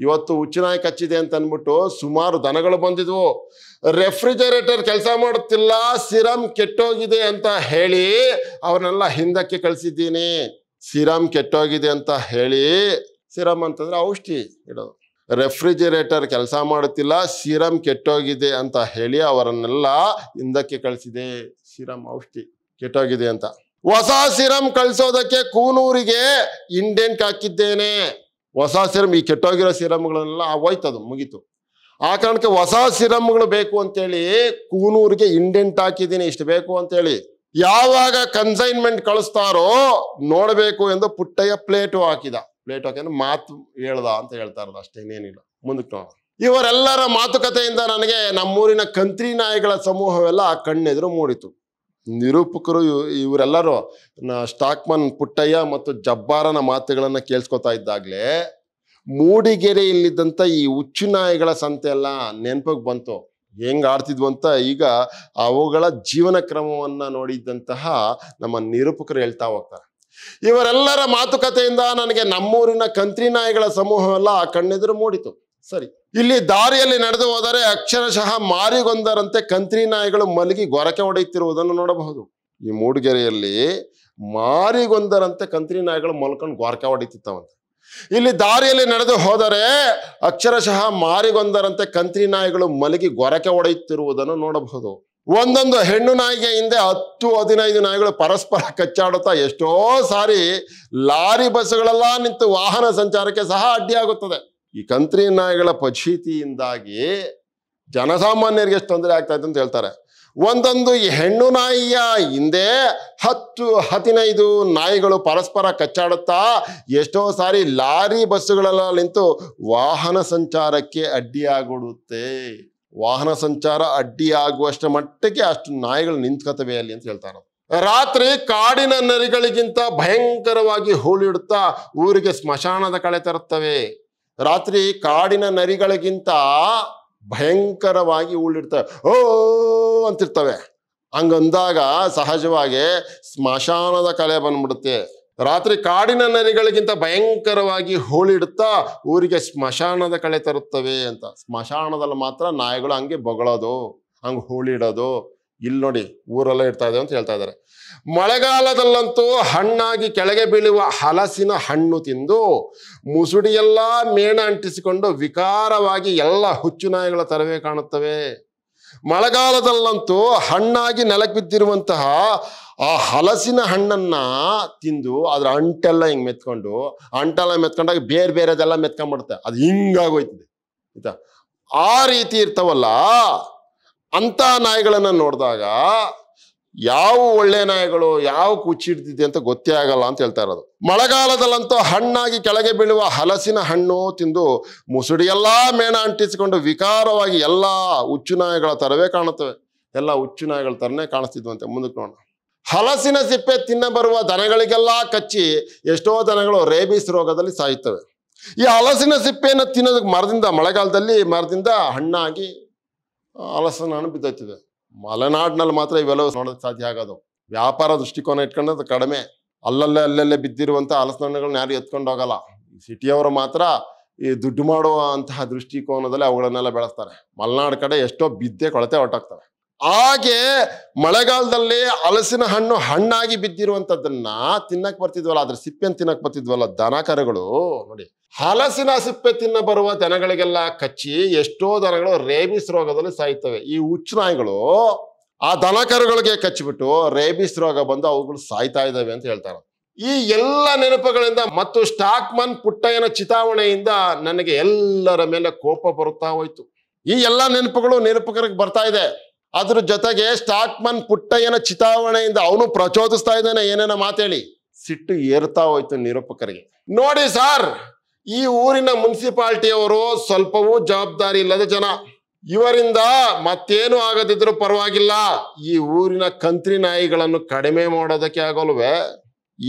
ಇವತ್ತು ಹುಚ್ಚು ನಾಯಿ ಕಚ್ಚಿದೆ ಅಂತ ಅಂದ್ಬಿಟ್ಟು ಸುಮಾರು ದನಗಳು ಬಂದಿದ್ವು ರೆಫ್ರಿಜರೇಟರ್ ಕೆಲಸ ಮಾಡುತ್ತಿಲ್ಲ ಸಿರಮ್ ಕೆಟ್ಟೋಗಿದೆ ಅಂತ ಹೇಳಿ ಅವ್ರನ್ನೆಲ್ಲ ಹಿಂದಕ್ಕೆ ಕಳಿಸಿದ್ದೀನಿ ಸಿರಮ್ ಕೆಟ್ಟೋಗಿದೆ ಅಂತ ಹೇಳಿ ಸಿರಮ್ ಅಂತಂದ್ರೆ ಔಷಧಿ ಇಡೋದು ರೆಫ್ರಿಜಿರೇಟರ್ ಕೆಲಸ ಮಾಡುತ್ತಿಲ್ಲ ಸಿರಮ್ ಕೆಟ್ಟೋಗಿದೆ ಅಂತ ಹೇಳಿ ಅವರನ್ನೆಲ್ಲ ಹಿಂದಕ್ಕೆ ಕಳಿಸಿದೆ ಸಿರಮ್ ಔಷಧಿ ಕೆಟ್ಟೋಗಿದೆ ಅಂತ ಹೊಸ ಸಿರಮ್ ಕಳಿಸೋದಕ್ಕೆ ಕೂನೂರಿಗೆ ಇಂಡೆಂಟ್ ಹಾಕಿದ್ದೇನೆ ಹೊಸ ಸಿರಮ್ ಈ ಕೆಟ್ಟೋಗಿರೋ ಸಿರಮ್ಗಳನ್ನೆಲ್ಲ ಹೋಯ್ತದು ಮುಗೀತು ಆ ಕಾರಣಕ್ಕೆ ಹೊಸ ಸಿರಮ್ಗಳು ಬೇಕು ಅಂತೇಳಿ ಕೂನೂರಿಗೆ ಇಂಡೆಂಟ್ ಹಾಕಿದ್ದೀನಿ ಇಷ್ಟು ಬೇಕು ಅಂತೇಳಿ ಯಾವಾಗ ಕನ್ಸೈನ್ಮೆಂಟ್ ಕಳಿಸ್ತಾರೋ ನೋಡಬೇಕು ಎಂದು ಪುಟ್ಟಯ್ಯ ಪ್ಲೇಟು ಹಾಕಿದ ಪ್ಲೇಟ್ ಹಾಕಿದ್ರೆ ಮಾತು ಹೇಳ್ದ ಅಂತ ಹೇಳ್ತಾ ಇರೋದು ಮುಂದಕ್ಕೆ ಇವರೆಲ್ಲರ ಮಾತುಕತೆಯಿಂದ ನನಗೆ ನಮ್ಮೂರಿನ ಕಂತ್ರಿ ನಾಯಿಗಳ ಸಮೂಹವೆಲ್ಲ ಕಣ್ಣೆದುರು ಮೂಡಿತು ನಿರೂಪಕರು ಇವರೆಲ್ಲರೂ ಸ್ಟಾಕ್ಮನ್ ಪುಟ್ಟಯ್ಯ ಮತ್ತು ಜಬ್ಬಾರನ ಮಾತುಗಳನ್ನು ಕೇಳಿಸ್ಕೊತಾ ಇದ್ದಾಗಲೇ ಮೂಡಿಗೆರೆಯಲ್ಲಿದ್ದಂಥ ಈ ಹುಚ್ಚು ನಾಯಿಗಳ ಸಂತೆ ಎಲ್ಲ ನೆನಪಿಗೆ ಬಂತು ಹೆಂಗ್ ಆಡ್ತಿದ್ವು ಅಂತ ಈಗ ಅವುಗಳ ಜೀವನ ಕ್ರಮವನ್ನ ನೋಡಿದ್ದಂತಹ ನಮ್ಮ ನಿರೂಪಕರು ಹೇಳ್ತಾ ಹೋಗ್ತಾರೆ ಇವರೆಲ್ಲರ ಮಾತುಕತೆಯಿಂದ ನನಗೆ ನಮ್ಮೂರಿನ ಕಂತ್ರಿ ನಾಯಿಗಳ ಸಮೂಹವೆಲ್ಲ ಕಣ್ಣೆದುರು ಮೂಡಿತು ಸರಿ ಇಲ್ಲಿ ದಾರಿಯಲ್ಲಿ ನಡೆದು ಹೋದರೆ ಅಕ್ಷರಶಃ ಮಾರಿಗೊಂದರಂತೆ ಕಂತ್ರಿ ನಾಯಿಗಳು ಮಲಗಿ ಗೊರಕೆ ಹೊಡೆಯುತ್ತಿರುವುದನ್ನು ನೋಡಬಹುದು ಈ ಮೂಡಿಗೆರೆಯಲ್ಲಿ ಮಾರಿಗೊಂದರಂತೆ ಕಂತ್ರಿ ನಾಯಿಗಳು ಮಲ್ಕೊಂಡು ಗೊರಕೆ ಹೊಡೆಯುತ್ತಿತ್ತವಂತೆ ಇಲ್ಲಿ ದಾರಿಯಲ್ಲಿ ನಡೆದು ಹೋದರೆ ಅಕ್ಷರಶಃ ಮಾರಿಗೊಂದರಂತೆ ಕಂತ್ರಿ ನಾಯಿಗಳು ಮಲಗಿ ಗೊರಕೆ ಒಡೆಯುತ್ತಿರುವುದನ್ನು ನೋಡಬಹುದು ಒಂದೊಂದು ಹೆಣ್ಣು ನಾಯಿಗೆ ಹಿಂದೆ ಹತ್ತು ಹದಿನೈದು ನಾಯಿಗಳು ಪರಸ್ಪರ ಕಚ್ಚಾಡುತ್ತಾ ಎಷ್ಟೋ ಸಾರಿ ಲಾರಿ ಬಸ್ಸುಗಳೆಲ್ಲ ನಿಂತು ವಾಹನ ಸಂಚಾರಕ್ಕೆ ಸಹ ಅಡ್ಡಿಯಾಗುತ್ತದೆ ಈ ಕಂತ್ರಿ ನಾಯಿಗಳ ಪಚೀತಿಯಿಂದಾಗಿ ಜನಸಾಮಾನ್ಯರಿಗೆ ಎಷ್ಟು ತೊಂದರೆ ಆಗ್ತಾ ಇದೆ ಅಂತ ಹೇಳ್ತಾರೆ ಒಂದೊಂದು ಹೆಣ್ಣು ನಾಯಿಯ ಹಿಂದೆ ಹತ್ತು ಹದಿನೈದು ನಾಯಿಗಳು ಪರಸ್ಪರ ಕಚ್ಚಾಡುತ್ತಾ ಎಷ್ಟೋ ಸಾರಿ ಲಾರಿ ಬಸ್ಸುಗಳೆಲ್ಲ ನಿಂತು ವಾಹನ ಸಂಚಾರಕ್ಕೆ ಅಡ್ಡಿಯಾಗಿಡುತ್ತೆ ವಾಹನ ಸಂಚಾರ ಅಡ್ಡಿಯಾಗುವಷ್ಟ ಮಟ್ಟಕ್ಕೆ ಅಷ್ಟು ನಾಯಿಗಳು ನಿಂತ್ಕತವೆ ಅಲ್ಲಿ ಅಂತ ಹೇಳ್ತಾರೆ ರಾತ್ರಿ ಕಾಡಿನ ನರಿಗಳಿಗಿಂತ ಭಯಂಕರವಾಗಿ ಹೂಳಿಡುತ್ತಾ ಊರಿಗೆ ಸ್ಮಶಾನದ ಕಳೆ ತರುತ್ತವೆ ರಾತ್ರಿ ಕಾಡಿನ ನರಿಗಳಿಗಿಂತ ಭಯಂಕರವಾಗಿ ಹೂಳಿಡ್ತವೆ ಓ ಅಂತಿರ್ತವೆ ಹಂಗಂದಾಗ ಸಹಜವಾಗಿ ಸ್ಮಶಾನದ ಕಲೆ ಬಂದ್ಬಿಡುತ್ತೆ ರಾತ್ರಿ ಕಾಡಿನ ನರಿಗಳಿಗಿಂತ ಭಯಂಕರವಾಗಿ ಹೋಳಿಡುತ್ತಾ ಊರಿಗೆ ಸ್ಮಶಾನದ ಕಳೆ ತರುತ್ತವೆ ಅಂತ ಸ್ಮಶಾನದಲ್ಲಿ ಮಾತ್ರ ನಾಯಿಗಳು ಹಂಗೆ ಬೊಗಳೋದು ಹಂಗೆ ಹೋಳಿಡೋದು ಇಲ್ಲಿ ನೋಡಿ ಊರೆಲ್ಲ ಇಡ್ತಾ ಇದೆ ಅಂತ ಹೇಳ್ತಾ ಇದ್ದಾರೆ ಮಳೆಗಾಲದಲ್ಲಂತೂ ಹಣ್ಣಾಗಿ ಕೆಳಗೆ ಬೀಳುವ ಹಲಸಿನ ಹಣ್ಣು ತಿಂದು ಮುಸುಡಿಯೆಲ್ಲ ಮೇಣ ಅಂಟಿಸಿಕೊಂಡು ವಿಕಾರವಾಗಿ ಎಲ್ಲ ಹುಚ್ಚು ನಾಯಿಗಳ ತರವೇ ಕಾಣುತ್ತವೆ ಮಳೆಗಾಲದಲ್ಲಂತೂ ಹಣ್ಣಾಗಿ ನೆಲಕ್ಕೆ ಬಿದ್ದಿರುವಂತಹ ಆ ಹಲಸಿನ ಹಣ್ಣನ್ನ ತಿಂದು ಅದ್ರ ಅಂಟೆಲ್ಲ ಹಿಂಗೆ ಮೆತ್ಕೊಂಡು ಅಂಟೆಲ್ಲ ಮೆತ್ಕೊಂಡಾಗ ಬೇರೆ ಬೇರೆದೆಲ್ಲ ಮೆತ್ಕೊಂಡ್ಬಿಡುತ್ತೆ ಅದು ಹಿಂಗಾಗೋಯ್ತದೆ ಆಯ್ತಾ ಆ ರೀತಿ ಇರ್ತಾವಲ್ಲ ಅಂತ ನಾಯಿಗಳನ್ನು ನೋಡಿದಾಗ ಯಾವ ಒಳ್ಳೆ ನಾಯಿಗಳು ಯಾವ ಕುಚ್ಚಿಡ್ತಿದೆ ಅಂತ ಗೊತ್ತೇ ಆಗಲ್ಲ ಅಂತ ಹೇಳ್ತಾ ಇರೋದು ಮಳೆಗಾಲದಲ್ಲಂತೂ ಹಣ್ಣಾಗಿ ಕೆಳಗೆ ಬೀಳುವ ಹಲಸಿನ ಹಣ್ಣು ತಿಂದು ಮುಸುಡಿ ಎಲ್ಲ ಮೇಣ ಅಂಟಿಸಿಕೊಂಡು ವಿಕಾರವಾಗಿ ಎಲ್ಲ ಹುಚ್ಚು ನಾಯಿಗಳ ತರವೇ ಕಾಣುತ್ತವೆ ಎಲ್ಲ ಹುಚ್ಚು ನಾಯಿಗಳ ತರನೇ ಕಾಣಿಸ್ತಿದ್ವಂತೆ ಮುಂದಕ್ಕೆ ನೋಡೋಣ ಹಲಸಿನ ಸಿಪ್ಪೆ ತಿನ್ನ ಬರುವ ದನಗಳಿಗೆಲ್ಲ ಕಚ್ಚಿ ಎಷ್ಟೋ ದನಗಳು ರೇಬಿಸ್ ರೋಗದಲ್ಲಿ ಸಾಯುತ್ತವೆ ಈ ಹಲಸಿನ ಸಿಪ್ಪೆಯನ್ನು ತಿನ್ನೋದಕ್ಕೆ ಮರದಿಂದ ಮಳೆಗಾಲದಲ್ಲಿ ಮರದಿಂದ ಹಣ್ಣಾಗಿ ಹಲಸನ ಹಣ್ಣು ಮಲೆನಾಡಿನಲ್ಲಿ ಮಾತ್ರ ಇವೆಲ್ಲ ನೋಡೋದಕ್ಕೆ ಸಾಧ್ಯ ಆಗೋದು ವ್ಯಾಪಾರ ದೃಷ್ಟಿಕೋನ ಅದು ಕಡಿಮೆ ಅಲ್ಲಲ್ಲೇ ಅಲ್ಲಲ್ಲೇ ಬಿದ್ದಿರುವಂಥ ಹಲಸನಣ್ಣುಗಳನ್ನ ಯಾರು ಎತ್ಕೊಂಡು ಹೋಗಲ್ಲ ಸಿಟಿಯವರು ಮಾತ್ರ ಈ ದುಡ್ಡು ಮಾಡುವಂತಹ ದೃಷ್ಟಿಕೋನದಲ್ಲಿ ಅವುಗಳನ್ನೆಲ್ಲ ಬೆಳೆಸ್ತಾರೆ ಮಲೆನಾಡು ಕಡೆ ಎಷ್ಟೋ ಬಿದ್ದೆ ಕೊಳತೆ ಹೊರಟಾಗ್ತವೆ ಹಾಗೆ ಮಳೆಗಾಲದಲ್ಲಿ ಹಲಸಿನ ಹಣ್ಣು ಹಣ್ಣಾಗಿ ಬಿದ್ದಿರುವಂತದನ್ನ ತಿನ್ನಕ್ ಬರ್ತಿದ್ವಲ್ಲ ಅದ್ರ ಸಿಪ್ಪೆ ತಿನ್ನಕ್ ಬರ್ತಿದ್ವಲ್ಲ ದನ ಕರುಗಳು ನೋಡಿ ಹಲಸಿನ ಸಿಪ್ಪೆ ತಿನ್ನ ಬರುವ ದನಗಳಿಗೆಲ್ಲ ಕಚ್ಚಿ ಎಷ್ಟೋ ದನಗಳು ರೇಬಿಸ್ ರೋಗದಲ್ಲಿ ಸಾಯ್ತವೆ ಈ ನಾಯಿಗಳು ಆ ದನ ಕರುಗಳಿಗೆ ಕಚ್ಚಿಬಿಟ್ಟು ರೇಬಿಸ್ ರೋಗ ಬಂದು ಅವುಗಳು ಸಾಯ್ತಾ ಇದ್ದಾವೆ ಅಂತ ಹೇಳ್ತಾರೆ ಈ ಎಲ್ಲ ನೆನಪುಗಳಿಂದ ಮತ್ತು ಸ್ಟಾಕ್ ಮನ್ ಪುಟ್ಟಯ್ಯನ ಚಿತಾವಣೆಯಿಂದ ನನಗೆ ಎಲ್ಲರ ಮೇಲೆ ಕೋಪ ಬರುತ್ತಾ ಹೋಯ್ತು ಈ ಎಲ್ಲ ನೆನಪುಗಳು ನೆನಪುಗರಿಗೆ ಬರ್ತಾ ಇದೆ ಅದ್ರ ಜೊತೆಗೆ ಸ್ಟಾಕ್ಮನ್ ಪುಟ್ಟಯ್ಯನ ಚಿತಾವಣೆಯಿಂದ ಅವನು ಪ್ರಚೋದಿಸ್ತಾ ಇದ್ದಾನೆ ಏನೇನ ಮಾತೇಳಿ ಸಿಟ್ಟು ಏರ್ತಾ ಹೋಯ್ತು ನಿರೂಪಕರಿಗೆ ನೋಡಿ ಸರ್ ಈ ಊರಿನ ಮುನ್ಸಿಪಾಲ್ಟಿಯವರು ಸ್ವಲ್ಪವೂ ಜವಾಬ್ದಾರಿ ಇಲ್ಲದ ಜನ ಇವರಿಂದ ಮತ್ತೇನು ಆಗದಿದ್ರು ಪರವಾಗಿಲ್ಲ ಈ ಊರಿನ ಕಂತ್ರಿ ನಾಯಿಗಳನ್ನು ಕಡಿಮೆ ಮಾಡೋದಕ್ಕೆ ಆಗೋಲ್ವೇ